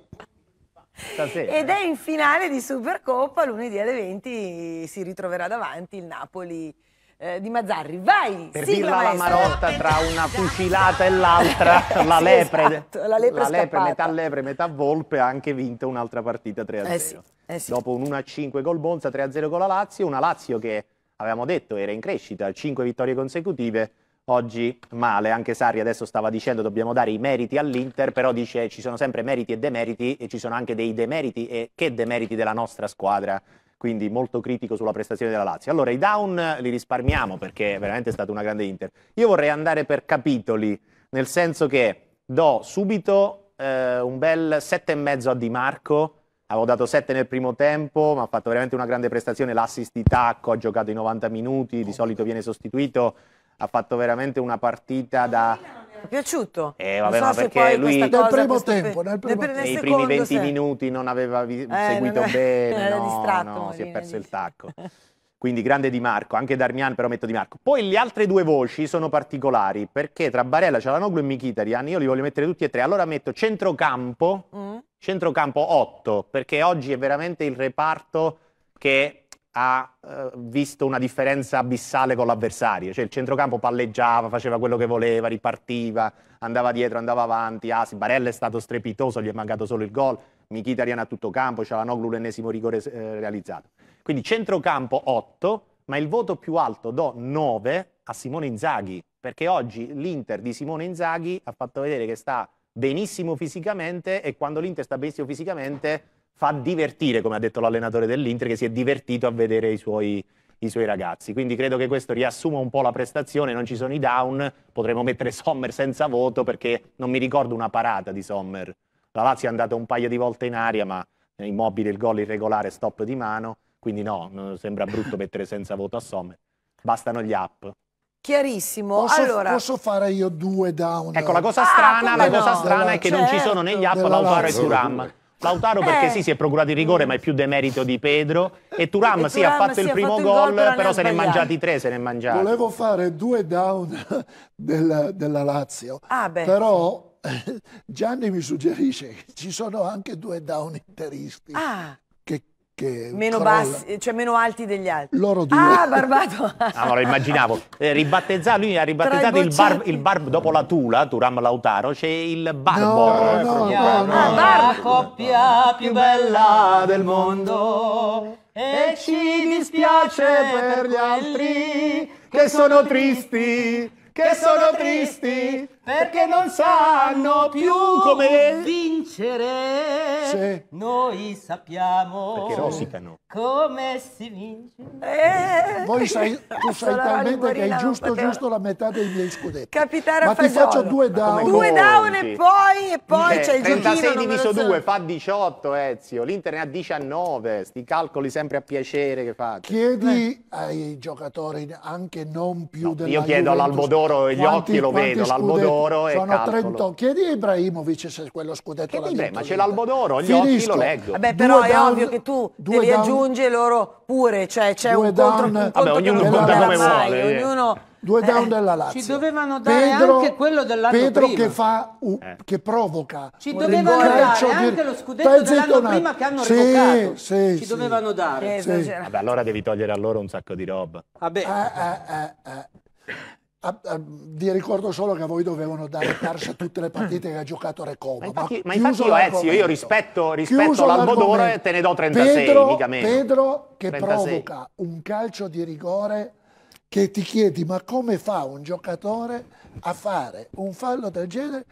Ed è eh. in finale di Supercoppa, lunedì alle 20 si ritroverà davanti il Napoli eh, di Mazzarri. Vai! Per dirla la marotta tra una fucilata e l'altra, la, lepre, esatto, la lepre, la lepre metà lepre, metà volpe, ha anche vinto un'altra partita 3-0. Eh sì, eh sì. Dopo un 1-5 col Monza, 3-0 con la Lazio, una Lazio che avevamo detto era in crescita, 5 vittorie consecutive, oggi male, anche Sarri adesso stava dicendo dobbiamo dare i meriti all'Inter, però dice ci sono sempre meriti e demeriti e ci sono anche dei demeriti e che demeriti della nostra squadra quindi molto critico sulla prestazione della Lazio. Allora, i down li risparmiamo perché è veramente è stata una grande Inter. Io vorrei andare per capitoli, nel senso che do subito eh, un bel 7,5 a Di Marco, avevo dato 7 nel primo tempo, ma ha fatto veramente una grande prestazione, l'assist di tacco, ha giocato i 90 minuti, di solito viene sostituito, ha fatto veramente una partita da è piaciuto? Eh, vabbè, so perché lui nel primo tempo, nel primo nel, nei primi 20 se... minuti non aveva eh, seguito non è... bene, no, distratto, no, Molina, si è perso il tacco. Quindi grande Di Marco, anche Darmian però metto Di Marco. Poi le altre due voci sono particolari perché tra Barella, Cialanoglu e Michitarian io li voglio mettere tutti e tre. Allora metto centrocampo, mm. centrocampo 8 perché oggi è veramente il reparto che ha eh, visto una differenza abissale con l'avversario, cioè il centrocampo palleggiava, faceva quello che voleva, ripartiva, andava dietro, andava avanti, Asi, ah, Barella è stato strepitoso, gli è mancato solo il gol, Mkhitaryan a tutto campo, Cialanoglu l'ennesimo rigore eh, realizzato. Quindi centrocampo 8, ma il voto più alto do 9 a Simone Inzaghi, perché oggi l'Inter di Simone Inzaghi ha fatto vedere che sta benissimo fisicamente e quando l'Inter sta benissimo fisicamente fa divertire, come ha detto l'allenatore dell'Inter, che si è divertito a vedere i suoi, i suoi ragazzi. Quindi credo che questo riassuma un po' la prestazione, non ci sono i down, potremmo mettere Sommer senza voto perché non mi ricordo una parata di Sommer. La Lazio è andata un paio di volte in aria, ma immobile il gol irregolare, stop di mano, quindi no, sembra brutto mettere senza voto a Sommer. Bastano gli up. Chiarissimo. Posso, allora... posso, fare io due down? Ecco, la cosa ah, strana, ah, la no? cosa strana della, è che non ci certo. sono negli app Lautaro e Turam. Lautaro perché eh. sì si è procurato il rigore, mm. ma è più demerito di Pedro. E Turam, e sì, ha fatto il primo fatto gol, il gol, però se ne è mangiati tre, se ne è mangiati. Volevo fare due down della, della Lazio. Ah, però eh, Gianni mi suggerisce che ci sono anche due down interisti. Ah. Meno, bassi, cioè meno alti degli altri. Loro due. Ah, Barbato. allora immaginavo, eh, ribattezzato, lui ha ribattezzato il barb, il bar, dopo la Tula, Turam Lautaro, c'è il Barbor. No, no, ecco, ah, no, no. Ah, la coppia più bella del mondo e ci dispiace per gli altri che sono tristi, che sono tristi perché non sanno più come vincere. Sì. Noi sappiamo come si vince. Eh. Voi sai, tu sai talmente che hai giusto, giusto la metà dei miei scudetti. Capitare Ma ti faccio due down. Due down e poi, e poi c'è il 36 giochino. 36 diviso 2 fa 18 Ezio, l'Inter ne ha 19, sti calcoli sempre a piacere che fate. Chiedi eh. ai giocatori anche non più no, della Io chiedo all'Albodoro, gli occhi lo vedo, l'Albodoro Albodoro sono e calcolo. 30, chiedi a Ibrahimovic se quello scudetto l'ha eh, detto. Ma c'è l'Albodoro, gli Finisco. occhi lo leggo. Vabbè, però due è down, ovvio che tu te li down, aggiungi loro pure, cioè c'è un down, contro, un vabbè, ognuno conta come vuole. Eh. Ognuno due down eh, della Lazio. Ci dovevano dare Pedro, anche quello dell'anno Pedro prima. Che, fa, uh, eh. che provoca. Ci dovevano dare anche lo scudetto dell'anno prima che hanno sì, revocato. Sì, Ci sì. dovevano dare. Sì. Vabbè, allora devi togliere a loro un sacco di roba. Vabbè. Eh, eh, eh a, a, vi ricordo solo che a voi dovevano dare Tarsa tutte le partite che ha giocato Recobo. Ma infatti, ma infatti io, Ezio, eh, io rispetto, rispetto l'Albodore e te ne do 36, Pedro, mica meno. Pedro che 36. provoca un calcio di rigore che ti chiedi ma come fa un giocatore a fare un fallo del genere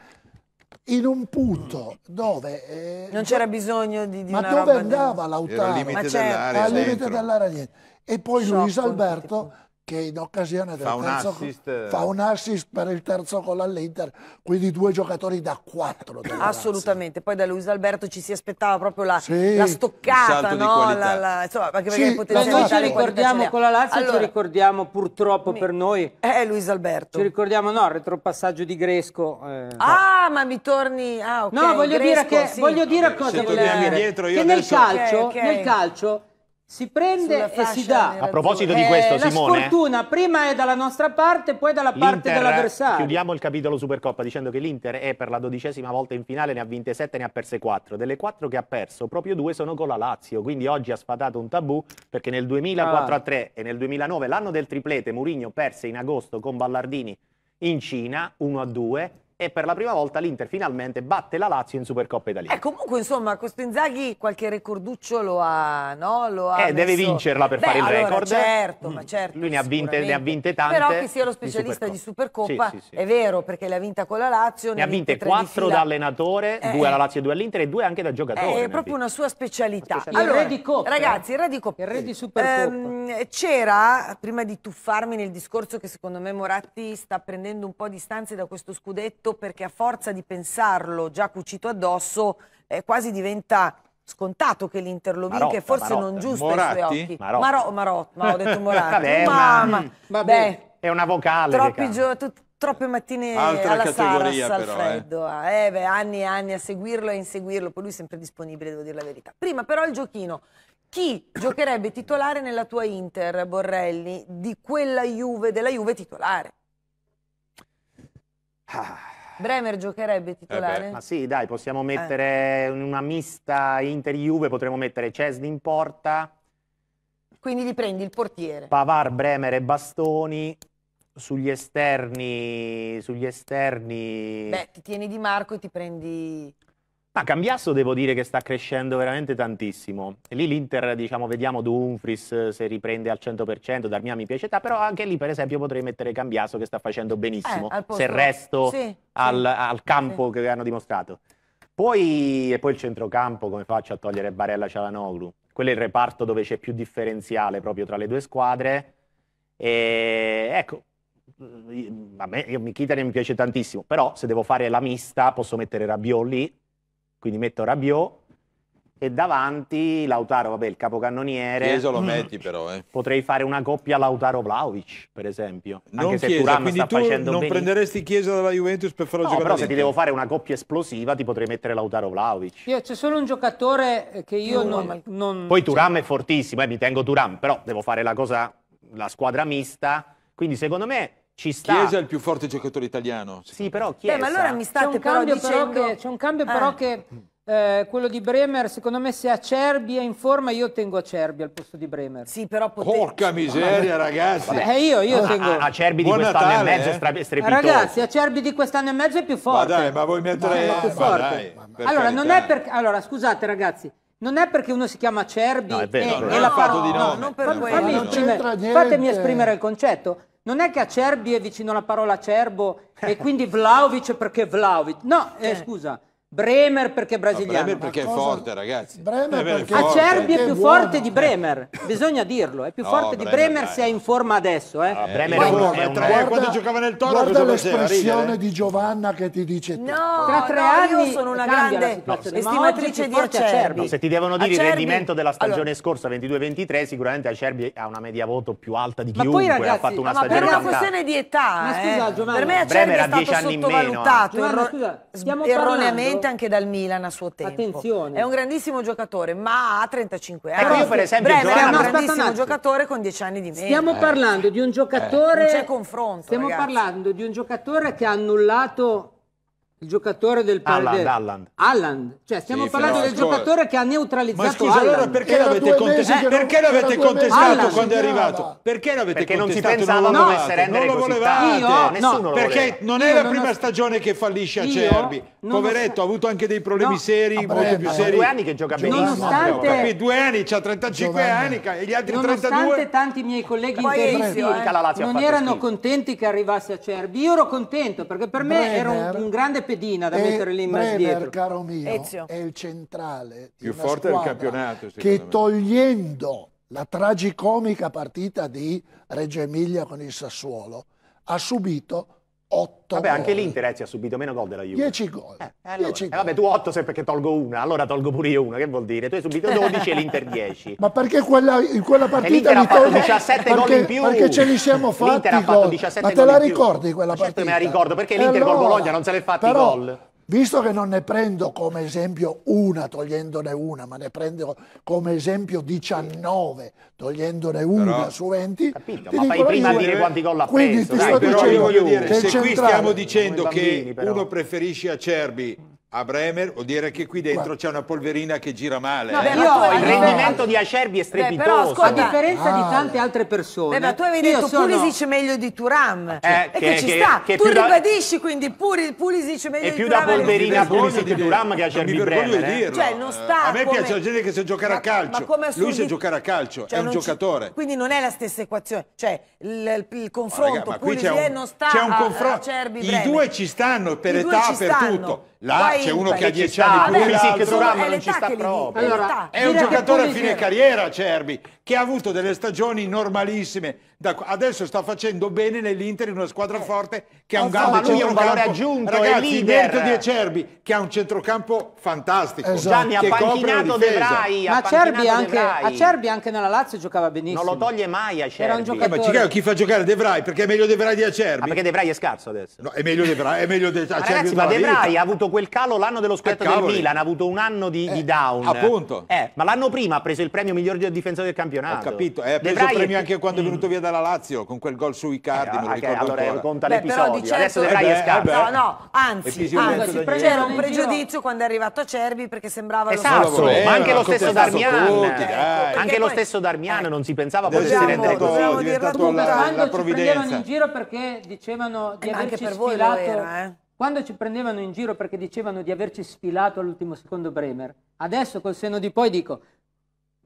in un punto dove eh, non c'era bisogno di, di ma dove andava di... Lautaro al limite certo. dell'area e poi Luis Alberto che in occasione del fa un terzo assist. fa un assist per il terzo gol all'Inter, quindi due giocatori da quattro. Assolutamente, poi da Luis Alberto ci si aspettava proprio la, sì. la stoccata, no? La, la, insomma, perché sì, perché noi ci ricordiamo con la Lazio, allora, ci ricordiamo purtroppo mi, per noi. Eh, Luis Alberto. Ci ricordiamo, no, il retropassaggio di Gresco. Eh, ah, ma mi torni... Ah, okay, no, voglio Gresco, dire che... Sì. Voglio dire cosa voglio dire. Dietro, che nel calcio, okay, okay. nel calcio si prende e si dà. A proposito di questo, eh, Simone. La sfortuna prima è dalla nostra parte, poi dalla parte dell'avversario. Chiudiamo il capitolo Supercoppa dicendo che l'Inter è per la dodicesima volta in finale, ne ha vinte sette, ne ha perse quattro. Delle quattro che ha perso, proprio due sono con la Lazio. Quindi oggi ha sfatato un tabù perché nel 2004 ah. 3 e nel 2009, l'anno del triplete, Murigno perse in agosto con Ballardini in Cina 1 a 2 e per la prima volta l'Inter finalmente batte la Lazio in Supercoppa italiana. Eh, comunque, insomma, questo Inzaghi qualche recorduccio lo ha, no? Lo ha eh, messo... deve vincerla per Beh, fare il record. Certo, mm. ma certo. Lui ne ha, vinte, ne ha vinte tante. Però che sia lo specialista di Supercoppa, di Supercoppa sì, sì, sì. è vero, perché l'ha vinta con la Lazio. Ne, ne ha vinte quattro da allenatore, eh, due alla eh. Lazio e due all'Inter e due anche da giocatore. Eh, è proprio una sua specialità. Una specialità. Allora, Coppa, ragazzi, il re di eh. Coppa. Il re di Supercoppa. Ehm, c'era, prima di tuffarmi nel discorso che secondo me Moratti sta prendendo un po' di distanze da questo scudetto perché a forza di pensarlo già cucito addosso eh, quasi diventa scontato che l'Inter lo vinca e forse Marotta. non giusto Moratti? ai suoi occhi. Marotta. Maro, Marot, ma ho detto Moratti. Vabbè, Mamma, vabbè. è una vocale. Troppi giorni, troppe mattine Altra alla categoria Saras, però, al Eh. Ah, eh, beh, anni e anni a seguirlo e inseguirlo, poi lui è sempre disponibile, devo dire la verità. Prima però il giochino. Chi giocherebbe titolare nella tua Inter, Borrelli, di quella Juve, della Juve titolare? Ah. Bremer giocherebbe eh titolare? Eh ma sì, dai, possiamo eh. mettere eh. una mista Inter-Juve, potremmo mettere Cesni in porta. Quindi li prendi il portiere. Pavar, Bremer e Bastoni. Sugli esterni, sugli esterni... Beh, ti tieni Di Marco e ti prendi... Ma Cambiasso devo dire che sta crescendo veramente tantissimo. Lì l'Inter, diciamo, vediamo Dumfries eh, se riprende al 100%, Darmia mi piace, però anche lì per esempio potrei mettere Cambiasso che sta facendo benissimo, eh, se resto sì, al, sì. al, campo sì. che hanno dimostrato. Poi, e poi il centrocampo, come faccio a togliere Barella Cialanoglu? Quello è il reparto dove c'è più differenziale proprio tra le due squadre. E ecco, mm, a me Mkhitaryan mi piace tantissimo, però se devo fare la mista posso mettere Rabiot lì quindi metto Rabiot e davanti Lautaro, vabbè, il capocannoniere. Chiesa lo mm. metti però, eh. Potrei fare una coppia Lautaro-Vlaovic, per esempio. Non Anche Chiesa, se Turan sta tu facendo non benissimo. prenderesti Chiesa dalla Juventus per farlo no, giocare però se ti devo fare una coppia esplosiva ti potrei mettere Lautaro-Vlaovic. Io c'è solo un giocatore che io no, non, non, Poi cioè Turam è fortissimo, eh, mi tengo Turam, però devo fare la cosa, la squadra mista. Quindi secondo me ci sta. Chiesa è il più forte giocatore italiano. Sì, però Chiesa. Beh, ma allora mi state c'è un cambio dicendo... però che, C'è un cambio però eh. che... Eh, quello di Bremer, secondo me, se Acerbi è in forma, io tengo Acerbi al posto di Bremer. Sì, però potete... Porca miseria, ragazzi! Vabbè, eh, io, io no, ah, tengo... Acerbi di quest'anno e mezzo è eh? strepitoso. Ragazzi, Acerbi di quest'anno e mezzo è più forte. Ma dai, ma vuoi mettere... Ma, ma, più ma forte. Dai, allora, non è perché... Allora, scusate, ragazzi. Non è perché uno si chiama Cerbi no, è vero, e, no, e la parola... No, no, non per no, quello. Non esprimere, fatemi esprimere il concetto. Non è che a Cerbi è vicino la parola Cerbo e quindi Vlaovic perché Vlaovic. No, eh, eh. scusa. Bremer perché è brasiliano. Bremer perché è forte, ragazzi. Bremer perché è forte. Acerbi è più buono. forte di Bremer, eh. bisogna dirlo. È più no, forte Bremer, di Bremer dai. se è in forma adesso. Eh. eh. Ah, Bremer è un, è un... Guarda, quando giocava nel Toro. Guarda l'espressione eh. di Giovanna che ti dice tutto. No, Tra tre no, anni io sono una grande no, estimatrice di Acerbi. Acerbi. No, se ti devono dire Acerbi... il rendimento della stagione allora. scorsa, 22-23, sicuramente Acerbi ha una media voto più alta di chiunque. Ma ha fatto una ma stagione per una questione di età, per me Acerbi è stato sottovalutato erroneamente partita anche dal Milan a suo tempo. Attenzione. È un grandissimo giocatore, ma ha 35 eh, anni. Ecco, io per esempio Bremer Giovanna... è un grandissimo giocatore con 10 anni di meno. Stiamo eh. parlando di un eh. giocatore... Eh. Non c'è confronto, Stiamo ragazzi. parlando di un giocatore che ha annullato il giocatore del Alland, Alland. Alland. Cioè, stiamo sì, parlando del scuola. giocatore che ha neutralizzato ma scusa, allora perché l'avete, eh, contestato, eh, perché l'avete contestato quando è arrivato? Perché l'avete perché contestato? Perché non si pensava non rendere non lo volevate. Io, Nessuno no, perché non è io la non prima ho... stagione che fallisce a Cerbi. Poveretto, ha avuto anche dei problemi no. seri, ah, molto più seri. due anni che gioca benissimo. Nonostante... Due anni, c'ha 35 anni e gli altri 32. Nonostante tanti miei colleghi interisti eh, non erano contenti che arrivasse a Cerbi, io ero contento perché per me era un grande pensiero pedina da e mettere lì in mezzo dietro. caro mio, Ezio. è il centrale più forte del campionato che me. togliendo la tragicomica partita di Reggio Emilia con il Sassuolo ha subito 8 Vabbè, anche l'Inter eh, ci ha subito meno gol della Juve. 10 gol. Eh, eh allora. eh, vabbè, tu 8 sei perché tolgo una, allora tolgo pure io una, che vuol dire? Tu hai subito 12 e l'Inter 10. Ma perché quella, in quella cioè, partita li tolgo? 17 perché, gol in più. Perché ce li siamo fatti L'Inter ha fatto 17 gol Ma te la ricordi quella partita? Certo me la ricordo, perché eh, l'Inter allora, col Bologna non se l'è fatti però, gol visto che non ne prendo come esempio una togliendone una, ma ne prendo come esempio 19 togliendone una però, su 20, capito, ma fai prima io, a dire quanti gol ha preso. Quindi ti dai, sto dicendo dire, se qui stiamo dicendo bambini, che però. uno preferisce Acerbi a Bremer vuol dire che qui dentro c'è una polverina che gira male. No, eh. beh, io, il rendimento di Acerbi è strepitoso. Beh, però, a differenza ah, di tante altre persone. Beh, ma tu avevi detto sono... Pulisic meglio di Turam. Eh, e cioè, che, che ci sta. Che tu ribadisci da... quindi Pulisic meglio di Turam. E più da polverina Pulisic di Turam che Acerbi mi vergogno Bremer. Di eh? dirlo. Cioè, non sta a me come... piace la gente che sa giocare ma, a calcio. Lui sa giocare a calcio, cioè, è un giocatore. Quindi non è la stessa equazione. Cioè, il, confronto Pulisic non sta a Acerbi Bremer. I due ci stanno per età, per tutto Là c'è uno che ha 10 anni più di sì, che programma non ci sta proprio. Allora, è un giocatore a fine carriera, Cerbi, che ha avuto delle stagioni normalissime adesso sta facendo bene nell'Inter in una squadra eh. forte che ha un grande lui è un valore aggiunto ragazzi merito di Acerbi che ha un centrocampo fantastico esatto. Gianni ha panchinato De Vrij ma Acerbi anche, Acerbi anche nella Lazio giocava benissimo non lo toglie mai Acerbi era un giocatore eh, ma chiaro, chi fa giocare De Vrij perché è meglio De Vrij di Acerbi ah, perché De Vrij è scarso adesso no, è meglio De Vrij è meglio De Acerbi ma ragazzi ma De Vrij ha avuto quel calo l'anno dello eh, scudetto del Milan ha avuto un anno di, eh, di down appunto eh, ma l'anno prima ha preso il premio miglior difensore del campionato ho capito eh, ha preso il premio anche quando è mm. venuto via dalla la Lazio con quel gol su Icardi, eh, me lo ah, allora ancora. conta Beh, l'episodio, però di certo, adesso vedrai eh, eh No, no, anzi, anzi c'era un pregiudizio quando è arrivato a Cerbi perché sembrava esatto, lo stesso. ma anche lo stesso Darmian. Tutti, ecco, anche lo stesso Darmian eh, non si pensava potesse rendere così. Dobbiamo dirla tutta. La Providenza. in giro perché dicevano di eh, averci sfilato quando ci prendevano in giro perché dicevano di averci sfilato all'ultimo secondo Bremer, adesso col senno di poi dico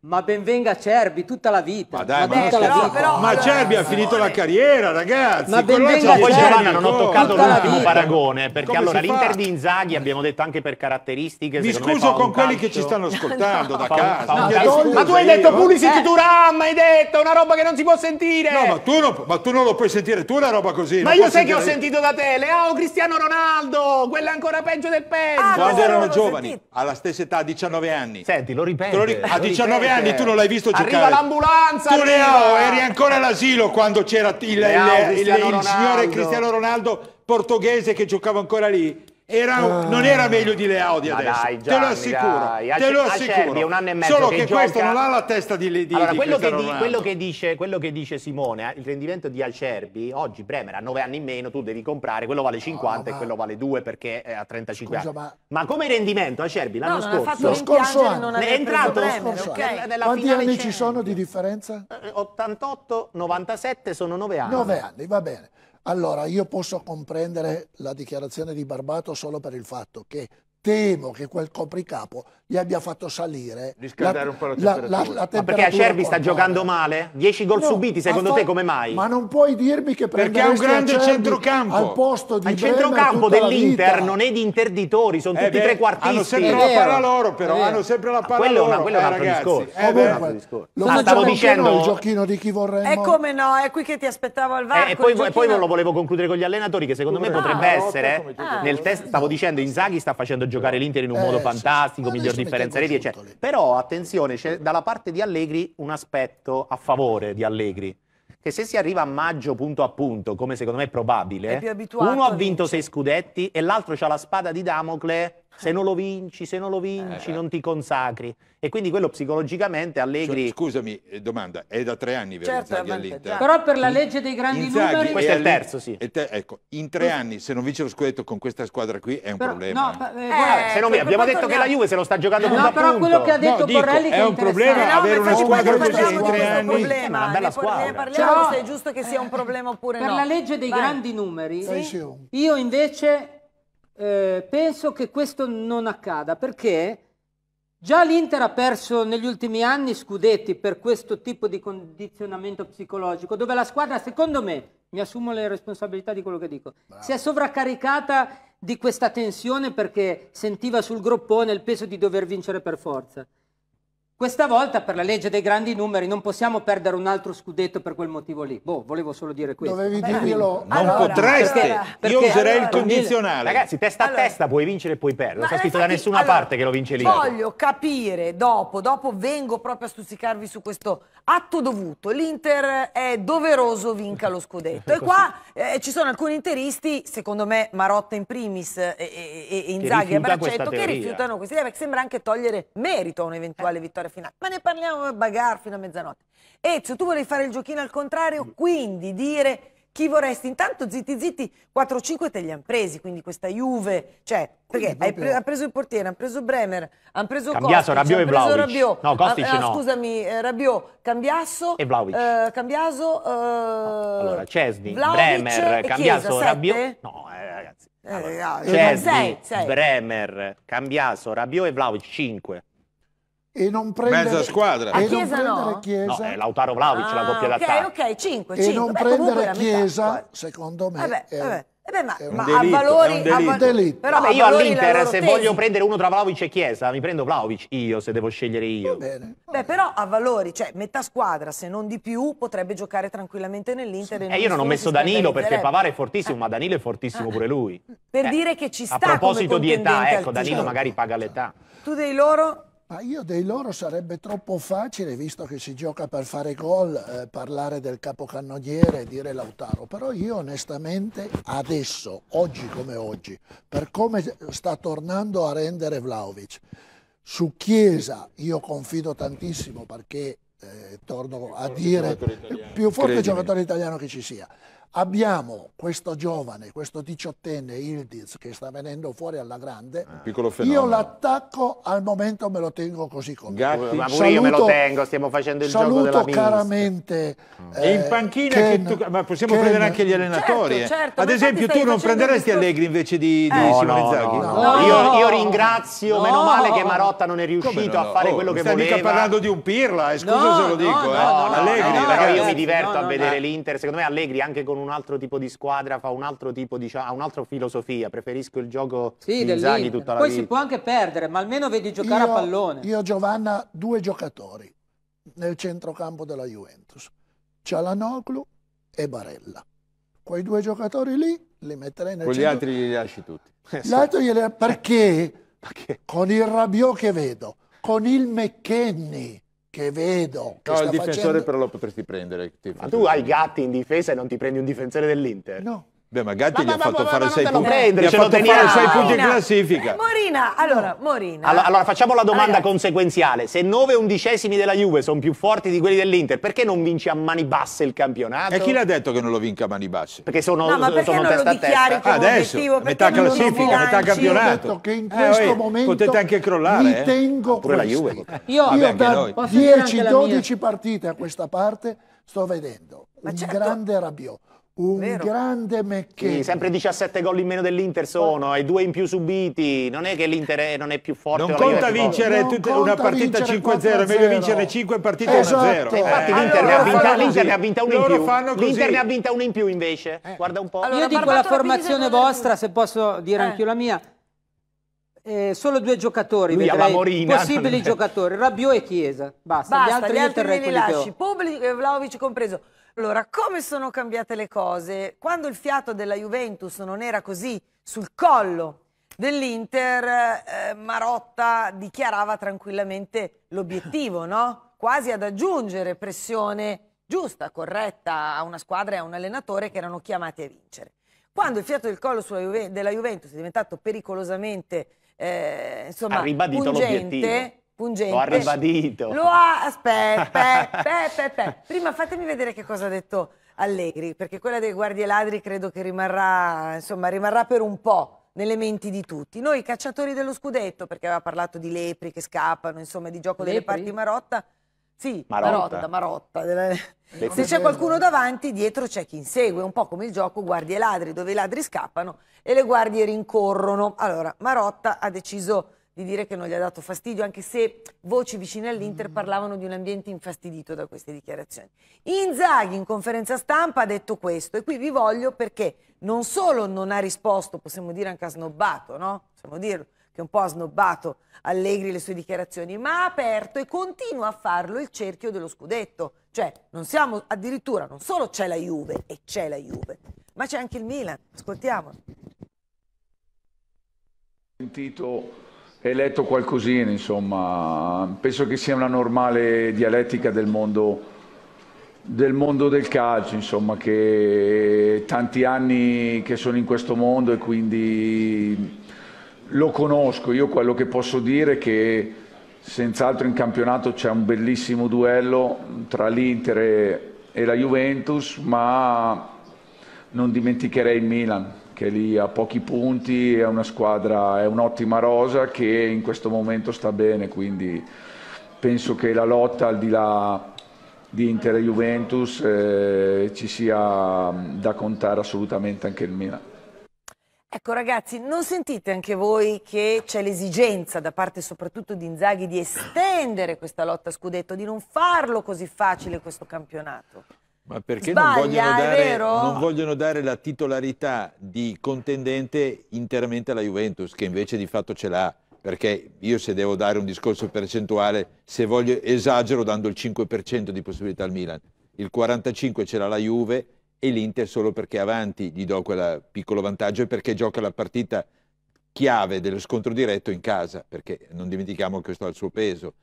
ma benvenga Cerbi tutta la vita. Ma dai, ma, ma, tutta la vita. però, ma allora, Cerbi ha finito la eh. carriera, ragazzi. Ma benvenga Cerbi. Poi Giovanna non ho toccato l'ultimo paragone, perché Come allora l'Inter di Inzaghi abbiamo detto anche per caratteristiche. Mi scuso con quelli calcio. che ci stanno ascoltando no, da casa. No, dai, ma tu hai detto eh? Pulisic eh. Turam, hai detto una roba che non si può sentire. No, ma tu non, ma tu non lo puoi sentire, tu una roba così. Ma io sai che ho sentito da te, Leao Cristiano Ronaldo, quella ancora peggio del peggio. Quando ah, erano giovani, alla stessa età, a 19 anni. Senti, lo ripeto. A 19 anni anni eh. tu non l'hai visto giocare. Arriva l'ambulanza! Tu Leo eri ancora all'asilo quando c'era il, il, il, il signore Cristiano Ronaldo portoghese che giocava ancora lì era, oh. non era meglio di Leaudi adesso, dai, Gianni, te lo assicuro. Dai. Te lo assicuro. un anno e mezzo Solo che, che gioca... questo non ha la testa di, di, allora, di quello, che quello, che dice, quello, che dice, Simone, eh, il rendimento di Acerbi, oggi Bremer ha 9 anni in meno, tu devi comprare, quello vale 50 oh, ma... e quello vale 2 perché ha 35 Scusa, anni. Ma... ma... come rendimento Acerbi l'anno no, scorso? Ha lo scorso anno. È entrato Bremer, lo scorso okay. anno. Quanti anni ci sono di differenza? 88, eh, 97 sono 9 anni. 9 anni, va bene. Allora, io posso comprendere la dichiarazione di Barbato solo per il fatto che temo che quel copricapo gli abbia fatto salire riscaldare la, un po' la temperatura. La, la, la temperatura perché Acerbi sta giocando male? 10 gol no, subiti, secondo te come mai? Ma non puoi dirmi che perché è un grande Acerbi centrocampo. Al posto di Ma il centrocampo dell'Inter non è di interditori, sono eh tutti beh, trequartisti. Hanno sempre la palla ah, loro però, hanno sempre la palla quello, loro. Una, quello eh, eh è un altro discorso. Eh, Comunque, lo ah, stavo dicendo il giochino di chi vorremmo. E come no, è qui che ti aspettavo al VAR. Eh, e poi, e poi lo volevo concludere con gli allenatori che secondo me potrebbe ah, essere nel test stavo dicendo Inzaghi sta facendo giocare però, l'Inter in un eh, modo fantastico, sì. miglior differenza reti, eccetera. Lì. Però attenzione, c'è dalla parte di Allegri un aspetto a favore di Allegri. Che se si arriva a maggio punto a punto, come secondo me è probabile, è uno ha vinto sei scudetti e l'altro ha la spada di Damocle se non lo vinci, se non lo vinci, eh, eh. non ti consacri. E quindi quello psicologicamente Allegri... Cioè, scusami, eh, domanda, è da tre anni vero certo, Inzaghi all'Inter? Però per la legge dei grandi Inzaghi numeri... Questo è il terzo, sì. Te, ecco, in tre anni, se non vince lo scudetto con questa squadra qui, è un però, problema. No, eh, eh, guarda, se non, abbiamo detto che la Juve se lo sta giocando no, punto No, però quello che ha detto no, Borrelli dico, è, è un problema avere una squadra così in tre anni. Problema. È una bella squadra. Ne parliamo se è giusto che sia un problema oppure no. Per la legge dei grandi numeri, io invece eh, penso che questo non accada perché già l'Inter ha perso negli ultimi anni scudetti per questo tipo di condizionamento psicologico, dove la squadra, secondo me, mi assumo le responsabilità di quello che dico, Bravo. si è sovraccaricata di questa tensione perché sentiva sul groppone il peso di dover vincere per forza. Questa volta per la legge dei grandi numeri non possiamo perdere un altro scudetto per quel motivo lì. Boh, volevo solo dire questo. Dovevi Beh, dirglielo. Non allora, potreste. Perché, perché, Io userei allora, il condizionale. Ragazzi, testa allora, a testa puoi vincere e puoi perdere. Non c'è scritto da nessuna parte che lo vince lì. Voglio capire dopo, dopo vengo proprio a stuzzicarvi su questo atto dovuto. L'Inter è doveroso vinca lo scudetto. e qua eh, ci sono alcuni interisti, secondo me Marotta in primis e, e, e Inzaghi a braccetto, che rifiutano questa idea eh, perché sembra anche togliere merito a un'eventuale vittoria per finale. Ma ne parliamo a bagarre fino a mezzanotte. Ezio, tu volevi fare il giochino al contrario, mm. quindi dire chi vorresti. Intanto zitti zitti 4-5 te li hanno presi, quindi questa Juve, cioè, perché pre ha preso il portiere, hanno preso Bremer, hanno preso Cambiasso, Kostic, Rabiot cioè, e Rabiot. No, Kostic ah, ah no. Scusami, eh, Rabiot, Cambiasso e Vlaovic. Eh, Cambiasso eh, no, allora Cesni, Bremer, Cambiasso, Chiesa, Rabiot. No, eh, ragazzi. Eh, allora, ah, Cesni, Bremer, Cambiasso, Rabiot e Vlaovic 5 e non prendere mezza squadra e non prendere Chiesa no, è Lautaro Vlaovic ah, la doppia okay, d'attacco ok 5 e 5. non Beh, prendere Chiesa secondo me vabbè, è, vabbè. Eh beh, ma, ma delitto, a valori, è un a delitto. Però Vabbè, io all'Inter, se tesi. voglio prendere uno tra Vlaovic e Chiesa, mi prendo Vlaovic io, se devo scegliere io. Va bene, va beh, bene. però a valori, cioè metà squadra, se non di più, potrebbe giocare tranquillamente nell'Inter. Sì. E eh, io non ho messo Danilo perché Pavare è fortissimo, eh. ma Danilo è fortissimo ah. pure lui. Per eh, dire che ci sta. A proposito di età, ecco, Danilo magari paga l'età. Tu dei loro? Ma io dei loro sarebbe troppo facile, visto che si gioca per fare gol, eh, parlare del capocannoniere e dire Lautaro. Però io onestamente adesso, oggi come oggi, per come sta tornando a rendere Vlaovic, su Chiesa io confido tantissimo perché eh, torno a dire più forte giocatore italiano che ci sia. Abbiamo questo giovane, questo diciottenne Ildiz che sta venendo fuori alla grande. Un eh. piccolo fenomeno. Io l'attacco al momento me lo tengo così con Gatti. Ma pure saluto, io me lo tengo, stiamo facendo il gioco della Saluto caramente. Eh, in panchina Ken, tu, ma possiamo Ken. prendere anche gli certo, allenatori. Certo, certo, Ad esempio, tu non prenderesti Allegri invece di, di eh. no, Simone no, Zaghi? No, io, io, ringrazio, meno male che Marotta non è riuscito a fare oh, quello che voleva. Non mica parlando di un pirla, eh, scusa se lo dico. eh. Allegri, io mi diverto a vedere l'Inter, secondo me Allegri anche con con un altro tipo di squadra, fa un altro tipo di, ha un'altra filosofia, preferisco il gioco sì, di Inzaghi tutta la Poi vita. Poi si può anche perdere, ma almeno vedi giocare io, a pallone. Io Giovanna due giocatori nel centrocampo della Juventus, Cialanoglu e Barella. Quei due giocatori lì li metterei nel Quegli centro... altri li lasci tutti. Gli glieli... Esatto. perché? perché? Con il Rabiot che vedo, con il McKenny che vedo. Che no, il difensore facendo... però lo potresti prendere. Ma tu hai gatti in difesa e non ti prendi un difensore dell'Inter? No. Beh, ma Gatti ma, gli ma, ha fatto ma, fare 6 punti. Prendere, gli ha fatto fare 6 punti in classifica. Morina, allora, Morina. Allora, allora facciamo la domanda allora. conseguenziale. Se 9 undicesimi della Juve sono più forti di quelli dell'Inter, perché non vince a mani basse il campionato? E chi l'ha detto che non lo vinca a mani basse? Perché sono, no, ma perché sono non testa lo dichiari a testa. Come ah, Adesso, a metà classifica, a metà campionato. Ho detto che in eh, questo eh, momento potete anche crollare. Mi eh. tengo eh? Pure la Juve. Io, Vabbè, da 10-12 partite a questa parte sto vedendo un certo. grande rabbio, un Vero. grande Mecchetti. Sì, sempre 17 gol in meno dell'Inter sono, e due in più subiti. Non è che l'Inter non è più forte. Non conta vincere non conta una partita 5-0, è meglio vincere 5 partite esatto. 1-0. Eh. Infatti eh, l'Inter, allora ne, vinta, l'Inter ne ha vinta una in più. L'Inter ne ha vinta una in più invece. Eh. Guarda un po'. Allora, Io dico la formazione vostra, se posso dire eh. anch'io la mia. Eh, solo due giocatori Lui vedrei, Morina, possibili giocatori Rabiot e Chiesa basta, basta gli altri, gli altri li lasci e Vlaovic compreso allora, come sono cambiate le cose? Quando il fiato della Juventus non era così sul collo dell'Inter, eh, Marotta dichiarava tranquillamente l'obiettivo, no? Quasi ad aggiungere pressione giusta, corretta a una squadra e a un allenatore che erano chiamati a vincere. Quando il fiato del collo Juve, della Juventus è diventato pericolosamente, eh, insomma, ha ribadito l'obiettivo pungente. Lo ha ribadito. Lo ha, aspetta, aspetta, prima fatemi vedere che cosa ha detto Allegri, perché quella dei guardie ladri credo che rimarrà, insomma, rimarrà per un po' nelle menti di tutti. Noi cacciatori dello scudetto, perché aveva parlato di lepri che scappano, insomma, di gioco lepri? delle parti marotta. Sì, marotta, marotta. marotta Se c'è qualcuno davanti, dietro c'è chi insegue, un po' come il gioco guardie ladri, dove i ladri scappano e le guardie rincorrono. Allora, Marotta ha deciso di dire che non gli ha dato fastidio, anche se voci vicine all'Inter mm. parlavano di un ambiente infastidito da queste dichiarazioni. Inzaghi in conferenza stampa ha detto questo e qui vi voglio perché non solo non ha risposto, possiamo dire anche ha snobbato, no? Possiamo dirlo, che un po' ha snobbato Allegri le sue dichiarazioni, ma ha aperto e continua a farlo il cerchio dello scudetto. Cioè, non siamo addirittura, non solo c'è la Juve e c'è la Juve, ma c'è anche il Milan. Ascoltiamolo. Ho sentito e letto qualcosina, insomma, penso che sia una normale dialettica del mondo, del mondo del calcio, insomma, che tanti anni che sono in questo mondo e quindi lo conosco, io quello che posso dire è che senz'altro in campionato c'è un bellissimo duello tra l'Inter e la Juventus, ma non dimenticherei il Milan che lì a pochi punti, è una squadra, è un'ottima rosa che in questo momento sta bene, quindi penso che la lotta al di là di Inter e Juventus eh, ci sia da contare assolutamente anche il Milan. Ecco ragazzi, non sentite anche voi che c'è l'esigenza da parte soprattutto di Inzaghi di estendere questa lotta a scudetto, di non farlo così facile questo campionato? Ma perché Sbaglia, non, vogliono dare, non, vogliono dare, la titolarità di contendente interamente alla Juventus, che invece di fatto ce l'ha? Perché io se devo dare un discorso percentuale, se voglio esagero dando il 5% di possibilità al Milan, il 45% ce l'ha la Juve e l'Inter solo perché avanti gli do quel piccolo vantaggio e perché gioca la partita chiave dello scontro diretto in casa, perché non dimentichiamo che questo ha il suo peso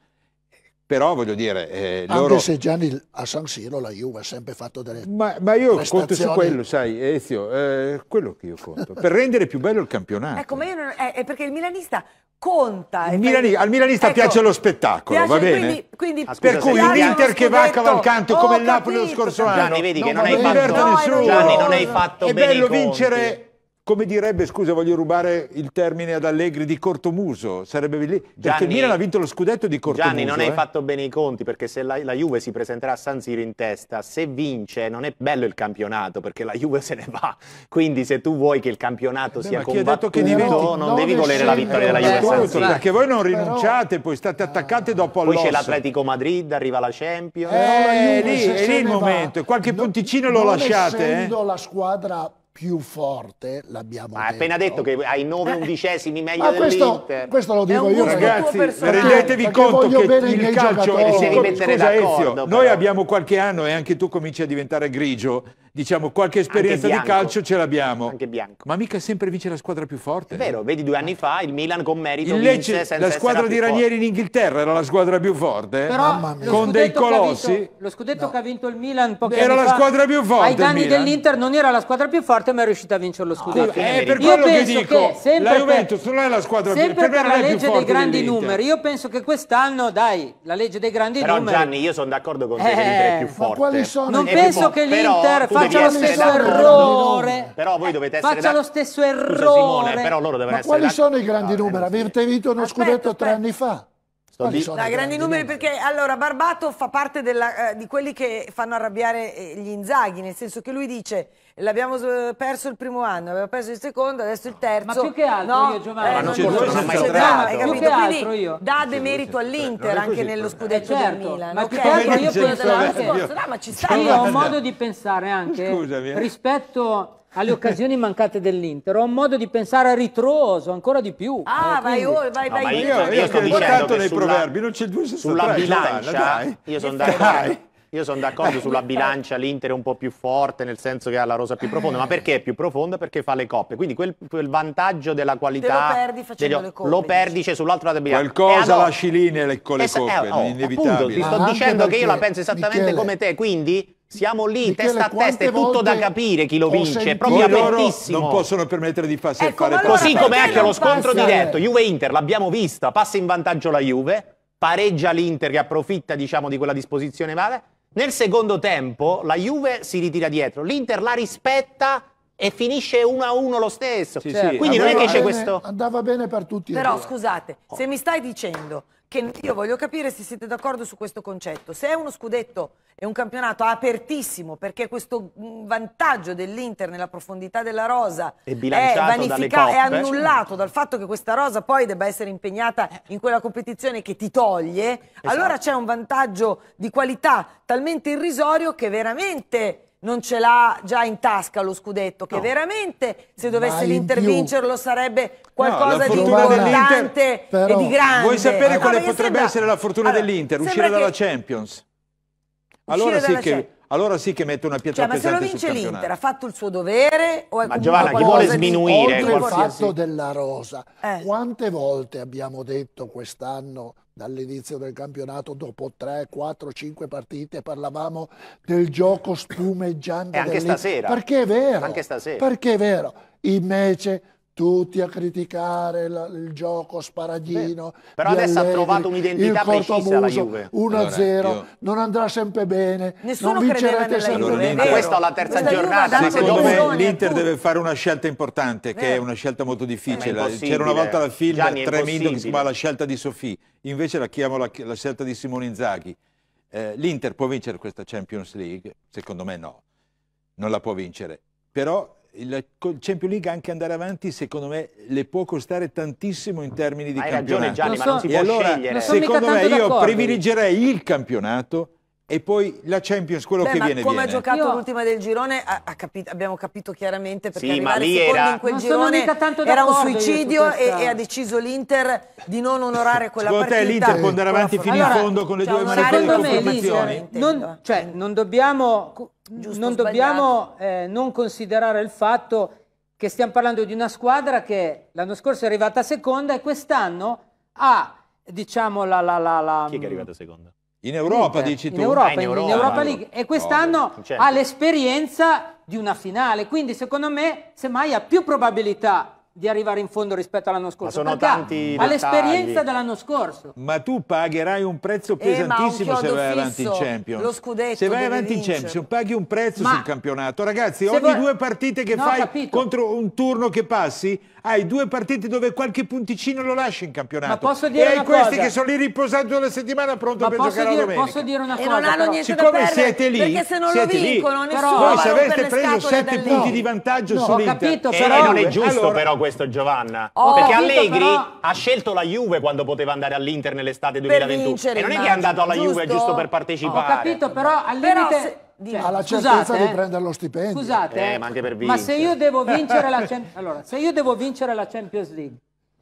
però voglio dire eh, anche loro... se Gianni a San Siro la Juve ha sempre fatto delle ma, ma io conto su quello sai Ezio eh, quello che io conto per rendere più bello il campionato ecco ma io non, eh, eh perché il milanista conta il Milani, per... al milanista ecco, piace lo spettacolo piace, va bene quindi, quindi ah, scusa, per cui un Inter che va cavalcando oh, come il Napoli lo scorso anno Gianni vedi non che non, hai fatto, nessuno. Gianni, non hai fatto è bene bello vincere come direbbe, scusa, voglio rubare il termine ad Allegri, di cortomuso, sarebbe lì. Perché Gianni, Milan ha vinto lo scudetto di cortomuso. Gianni, non eh? hai fatto bene i conti, perché se la, la, Juve si presenterà a San Siro in testa, se vince non è bello il campionato, perché la Juve se ne va. Quindi se tu vuoi che il campionato eh, beh, sia combattuto, che diventi... non devi volere sì, la vittoria della eh, Juve a San Siro. Perché voi non rinunciate, poi state attaccate dopo all'osso. Poi c'è l'Atletico Madrid, arriva la Champions. Eh, eh la Juve, lì, è lì il momento, qualche no, punticino lo lasciate. Non eh. essendo eh? la squadra più forte, l'abbiamo detto. appena detto che hai 9 undicesimi meglio ah, questo, dell'Inter. Questo lo dico io. Ragazzi, rendetevi conto che il calcio... Scusa Ezio, però. noi abbiamo qualche anno e anche tu cominci a diventare grigio, diciamo qualche esperienza di calcio ce l'abbiamo. Anche bianco. Ma mica sempre vince la squadra più forte. È vero, vedi due anni fa il Milan con merito il Lecce, vinse senza La squadra di Ranieri in Inghilterra era la squadra più forte, Però eh? con dei colossi. lo scudetto che ha vinto il Milan pochi Era anni la squadra più forte Ai danni Milan. dell'Inter non era la squadra più forte, quarto e mai riuscita a vincere lo scudetto. È per quello che dico, che sempre la Juventus per, non è la squadra più per, per la legge dei grandi numeri, io penso che quest'anno, dai, la legge dei grandi però, numeri... Però Gianni, io sono d'accordo con te eh, che l'Inter è più forte. Non penso che l'Inter faccia lo stesso errore. Però voi dovete essere Faccia lo stesso errore. Simone, però loro devono essere... quali sono i grandi numeri? Avete vinto uno scudetto tre anni fa. Sto lì. No, grandi, grandi numeri, numeri perché allora Barbato fa parte della, eh, di quelli che fanno arrabbiare eh, gli Inzaghi, nel senso che lui dice l'abbiamo eh, perso il primo anno, abbiamo perso il secondo, adesso il terzo. Ma più che altro no, io Giovanni, eh, ma non c'è non c'è mai hai capito? Quindi dà demerito all'Inter anche nello eh. scudetto eh, certo, del Milan. Ma più che altro io penso anche, no, ma ci sta. Io ho un modo di pensare anche rispetto alle occasioni mancate dell'Inter, ho un modo di pensare a ritroso ancora di più. Ah, eh, vai, quindi... vai, oh, vai, no, vai. Io, io, io sto portato nei sulla, proverbi, non c'è due Sulla bilancia, io sono d'accordo. Io sono d'accordo sulla bilancia, l'Inter è un po' più forte, nel senso che ha la rosa più profonda, ma perché è più profonda? Perché fa le coppe. Quindi quel, quel vantaggio della qualità... Te lo perdi facendo degli, le coppe. Lo perdi c'è cioè, sull'altro lato Qualcosa allora, lasci lì con le eh, coppe, oh, è, oh, inevitabile. Appunto, ti sto ah, dicendo che io la penso esattamente Michele. come te, quindi siamo lì, Michele, testa a testa, è tutto da capire chi lo vince, è proprio apertissimo. Non possono permettere di farsi ecco, fare allora, Così come anche lo scontro passa, diretto, Juve-Inter, l'abbiamo vista, passa in vantaggio la Juve, pareggia l'Inter che approfitta diciamo, di quella disposizione male. Nel secondo tempo la Juve si ritira dietro, l'Inter la rispetta e finisce 1-1 lo stesso. Sì, certo. Quindi andava non è che c'è questo... Andava bene per tutti. Però scusate, se mi stai dicendo che io voglio capire se siete d'accordo su questo concetto. Se è uno scudetto, e un campionato apertissimo perché questo vantaggio dell'Inter nella profondità della rosa è, vanificato, è annullato dal fatto che questa rosa poi debba essere impegnata in quella competizione che ti toglie, esatto. allora c'è un vantaggio di qualità talmente irrisorio che veramente non ce l'ha già in tasca lo scudetto, che no. veramente se dovesse l'Inter vincerlo sarebbe qualcosa no, di importante però, e di grande. Vuoi sapere allora, ecco, quale potrebbe sembra... essere la fortuna allora, dell'Inter? Uscire dalla che... Champions. Uscire allora dalla sì che... Champions allora sì che mette una pietra cioè, ma se lo vince l'Inter ha fatto il suo dovere o è ma Giovanna chi vuole sminuire il fatto della rosa eh. quante volte abbiamo detto quest'anno dall'inizio del campionato dopo 3, 4, 5 partite parlavamo del gioco spumeggiante e anche stasera perché è vero anche stasera perché è vero invece tutti a criticare la, il gioco sparaglino. Beh, però adesso Allegri, ha trovato un'identità precisa la Juve. 1-0, allora, non andrà sempre bene, Nessuno non vincerete sempre allora, bene. Questa è la terza Questa giornata. Secondo me l'Inter deve fare una scelta importante, che è eh. una scelta molto difficile. C'era una volta la film Tremendo che si chiamava La scelta di Sofì, invece la chiamo la, la scelta di Simone Inzaghi. Eh, L'Inter può vincere questa Champions League? Secondo me no, non la può vincere. Però il Champions League anche andare avanti secondo me le può costare tantissimo in termini di campionato. Hai ragione Gianni, so, ma non si può allora, scegliere. Secondo me io privilegerei il campionato e poi la Champions, quello Beh, che viene come viene. ha giocato Io... l'ultima del girone ha, ha capi abbiamo capito chiaramente perché sì, ma lì era... in quel non girone era un suicidio e, e, ha deciso l'Inter di non onorare quella secondo partita. Secondo te l'Inter può andare avanti fino allora, in fondo con le cioè, due maratone di confermazioni? Non, eh. cioè, non dobbiamo, non, dobbiamo eh, non considerare il fatto che stiamo parlando di una squadra che l'anno scorso è arrivata seconda e quest'anno ha, diciamo, la... la, la, la Chi è che è mm, arrivata seconda? In Europa Inter. dici tu? Ah, in Europa, in Europa, in Europa League. E quest'anno certo. ha l'esperienza di una finale, quindi secondo me semmai ha più probabilità di arrivare in fondo rispetto all'anno scorso. Ma sono tanti ha l'esperienza dell'anno scorso. Ma tu pagherai un prezzo eh, pesantissimo eh, un se vai avanti in Champions. Lo scudetto se vai avanti vincere. in Champions, paghi un prezzo ma sul campionato. Ragazzi, ogni voi... due partite che no, fai capito. contro un turno che passi hai due partite dove qualche punticino lo lasci in campionato. e hai questi cosa? che sono lì riposati tutta la settimana pronto Ma per giocare dire, domenica. Posso dire una e cosa? Non hanno Siccome da perdere, siete lì, perché se non lo vincono, lì. Voi se aveste preso sette punti di vantaggio no, sull'Inter. Capito, eh, però, non è giusto allora, però questo Giovanna, oh, perché capito, Allegri però... ha scelto la Juve quando poteva andare all'Inter nell'estate 2021 e non è che è andato alla Juve giusto per partecipare. Ho capito, però al limite cioè, ha la certezza scusate, di eh. prendere lo stipendio. Scusate, eh, eh. ma, ma, se, io devo vincere la allora, se io devo vincere la Champions League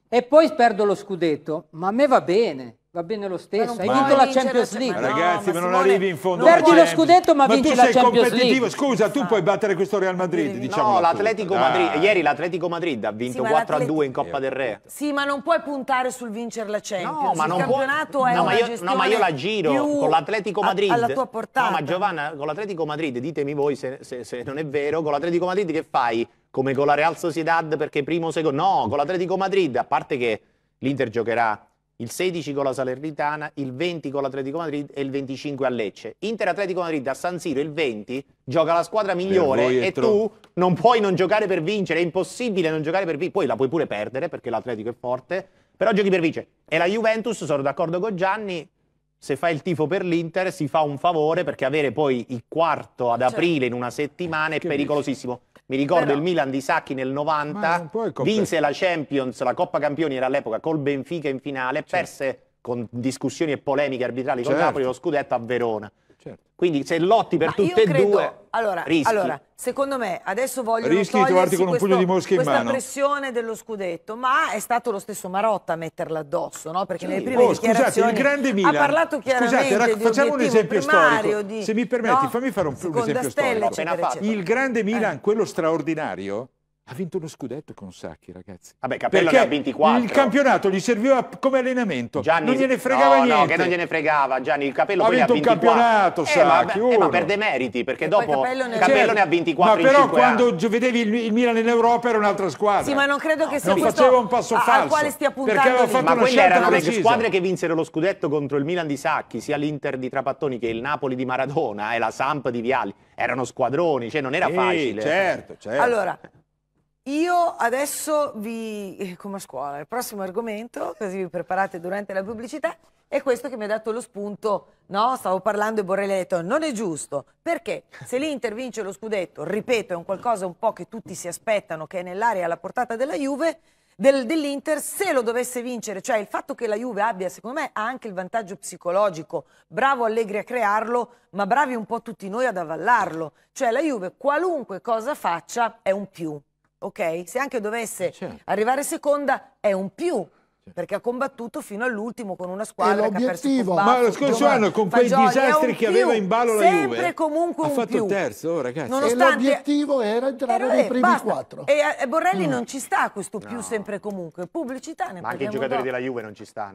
e poi perdo lo scudetto, ma a me va bene. Va bene lo stesso, hai vinto la Champions League. Ma ragazzi, no, ma, ma non arrivi in fondo. Perdi lo scudetto, ma, ma vinci la Champions League. sei competitivo. Scusa, tu ah. puoi battere questo Real Madrid, diciamo. No, l'Atletico Madrid, ah. ieri l'Atletico Madrid ha vinto sì, 4 a 2 in Coppa del Re. Sì, ma non puoi puntare sul vincere la Champions. No, ma non Il no, ma io, no, ma io la giro con l'Atletico Madrid. Alla tua portata. No, ma Giovanna, con l'Atletico Madrid, ditemi voi se, se, se non è vero, con l'Atletico Madrid che fai? Come con la Real Sociedad perché primo secondo? No, con l'Atletico Madrid, a parte che l'Inter giocherà il 16 con la Salernitana, il 20 con l'Atletico Madrid e il 25 a Lecce. Inter Atletico Madrid a San Siro il 20 gioca la squadra migliore e tro... tu non puoi non giocare per vincere, è impossibile non giocare per vincere, poi la puoi pure perdere perché l'Atletico è forte, però giochi per vincere. E la Juventus, sono d'accordo con Gianni, se fai il tifo per l'Inter si fa un favore perché avere poi il quarto ad certo. aprile in una settimana è pericolosissimo. Mi ricordo Però, il Milan di Sacchi nel 90, vinse la Champions, la Coppa Campioni era all'epoca col Benfica in finale, certo. perse con discussioni e polemiche arbitrali certo. con Napoli lo scudetto a Verona. Certo. Quindi se lotti per Ma tutte e credo, due, allora, rischi. Allora, secondo me adesso voglio rischi di trovarti con un questo, di mosche in mano. pressione dello scudetto, ma è stato lo stesso Marotta a metterla addosso, no? Perché sì. nelle prime oh, dichiarazioni scusate, Milan, ha parlato chiaramente scusate, facciamo un esempio storico. Di, se mi permetti, no? fammi fare un, un esempio stella, storico. Eccetera, eccetera. Il grande Milan, eh. quello straordinario, ha vinto lo scudetto con Sacchi, ragazzi. Vabbè, Capello ne ha 24. Il campionato gli serviva come allenamento. Gianni, non gliene fregava no, niente. No, che non gliene fregava. Gianni, il Capello ha poi vinto ha 24. un campionato, eh, Ma, eh, ma, per demeriti, perché e dopo Capello, ne... Capello certo. ne... ha 24 Ma però quando vedevi il, il, Milan in Europa era un'altra squadra. Sì, ma non credo che sia no, questo faceva un passo a, falso. Al quale stia puntando. Perché aveva fatto ma quelle erano le squadre che vinsero lo scudetto contro il Milan di Sacchi, sia l'Inter di Trapattoni che il Napoli di Maradona e la Samp di Viali. Erano squadroni, cioè non era sì, facile. certo, certo. Allora... Io adesso vi, eh, come a scuola, il prossimo argomento, così vi preparate durante la pubblicità, è questo che mi ha dato lo spunto, no? Stavo parlando e Borrelli ha detto non è giusto, perché se l'Inter vince lo scudetto, ripeto, è un qualcosa un po' che tutti si aspettano, che è nell'area alla portata della Juve, del, dell'Inter, se lo dovesse vincere, cioè il fatto che la Juve abbia, secondo me, anche il vantaggio psicologico, bravo Allegri a crearlo, ma bravi un po' tutti noi ad avallarlo, cioè la Juve qualunque cosa faccia è un più ok? Se anche dovesse eh, certo. arrivare seconda è un più perché ha combattuto fino all'ultimo con una squadra che ha perso combatto, ma lo scorso anno con quei Fagioli, disastri che aveva in ballo la Juve comunque ha fatto più. terzo ragazzi Nonostante... l'obiettivo era entrare nei primi basta. quattro e, e eh, Borrelli no. Mm. non ci sta questo più no. sempre comunque pubblicità ne ma anche i giocatori dopo. della Juve non ci stanno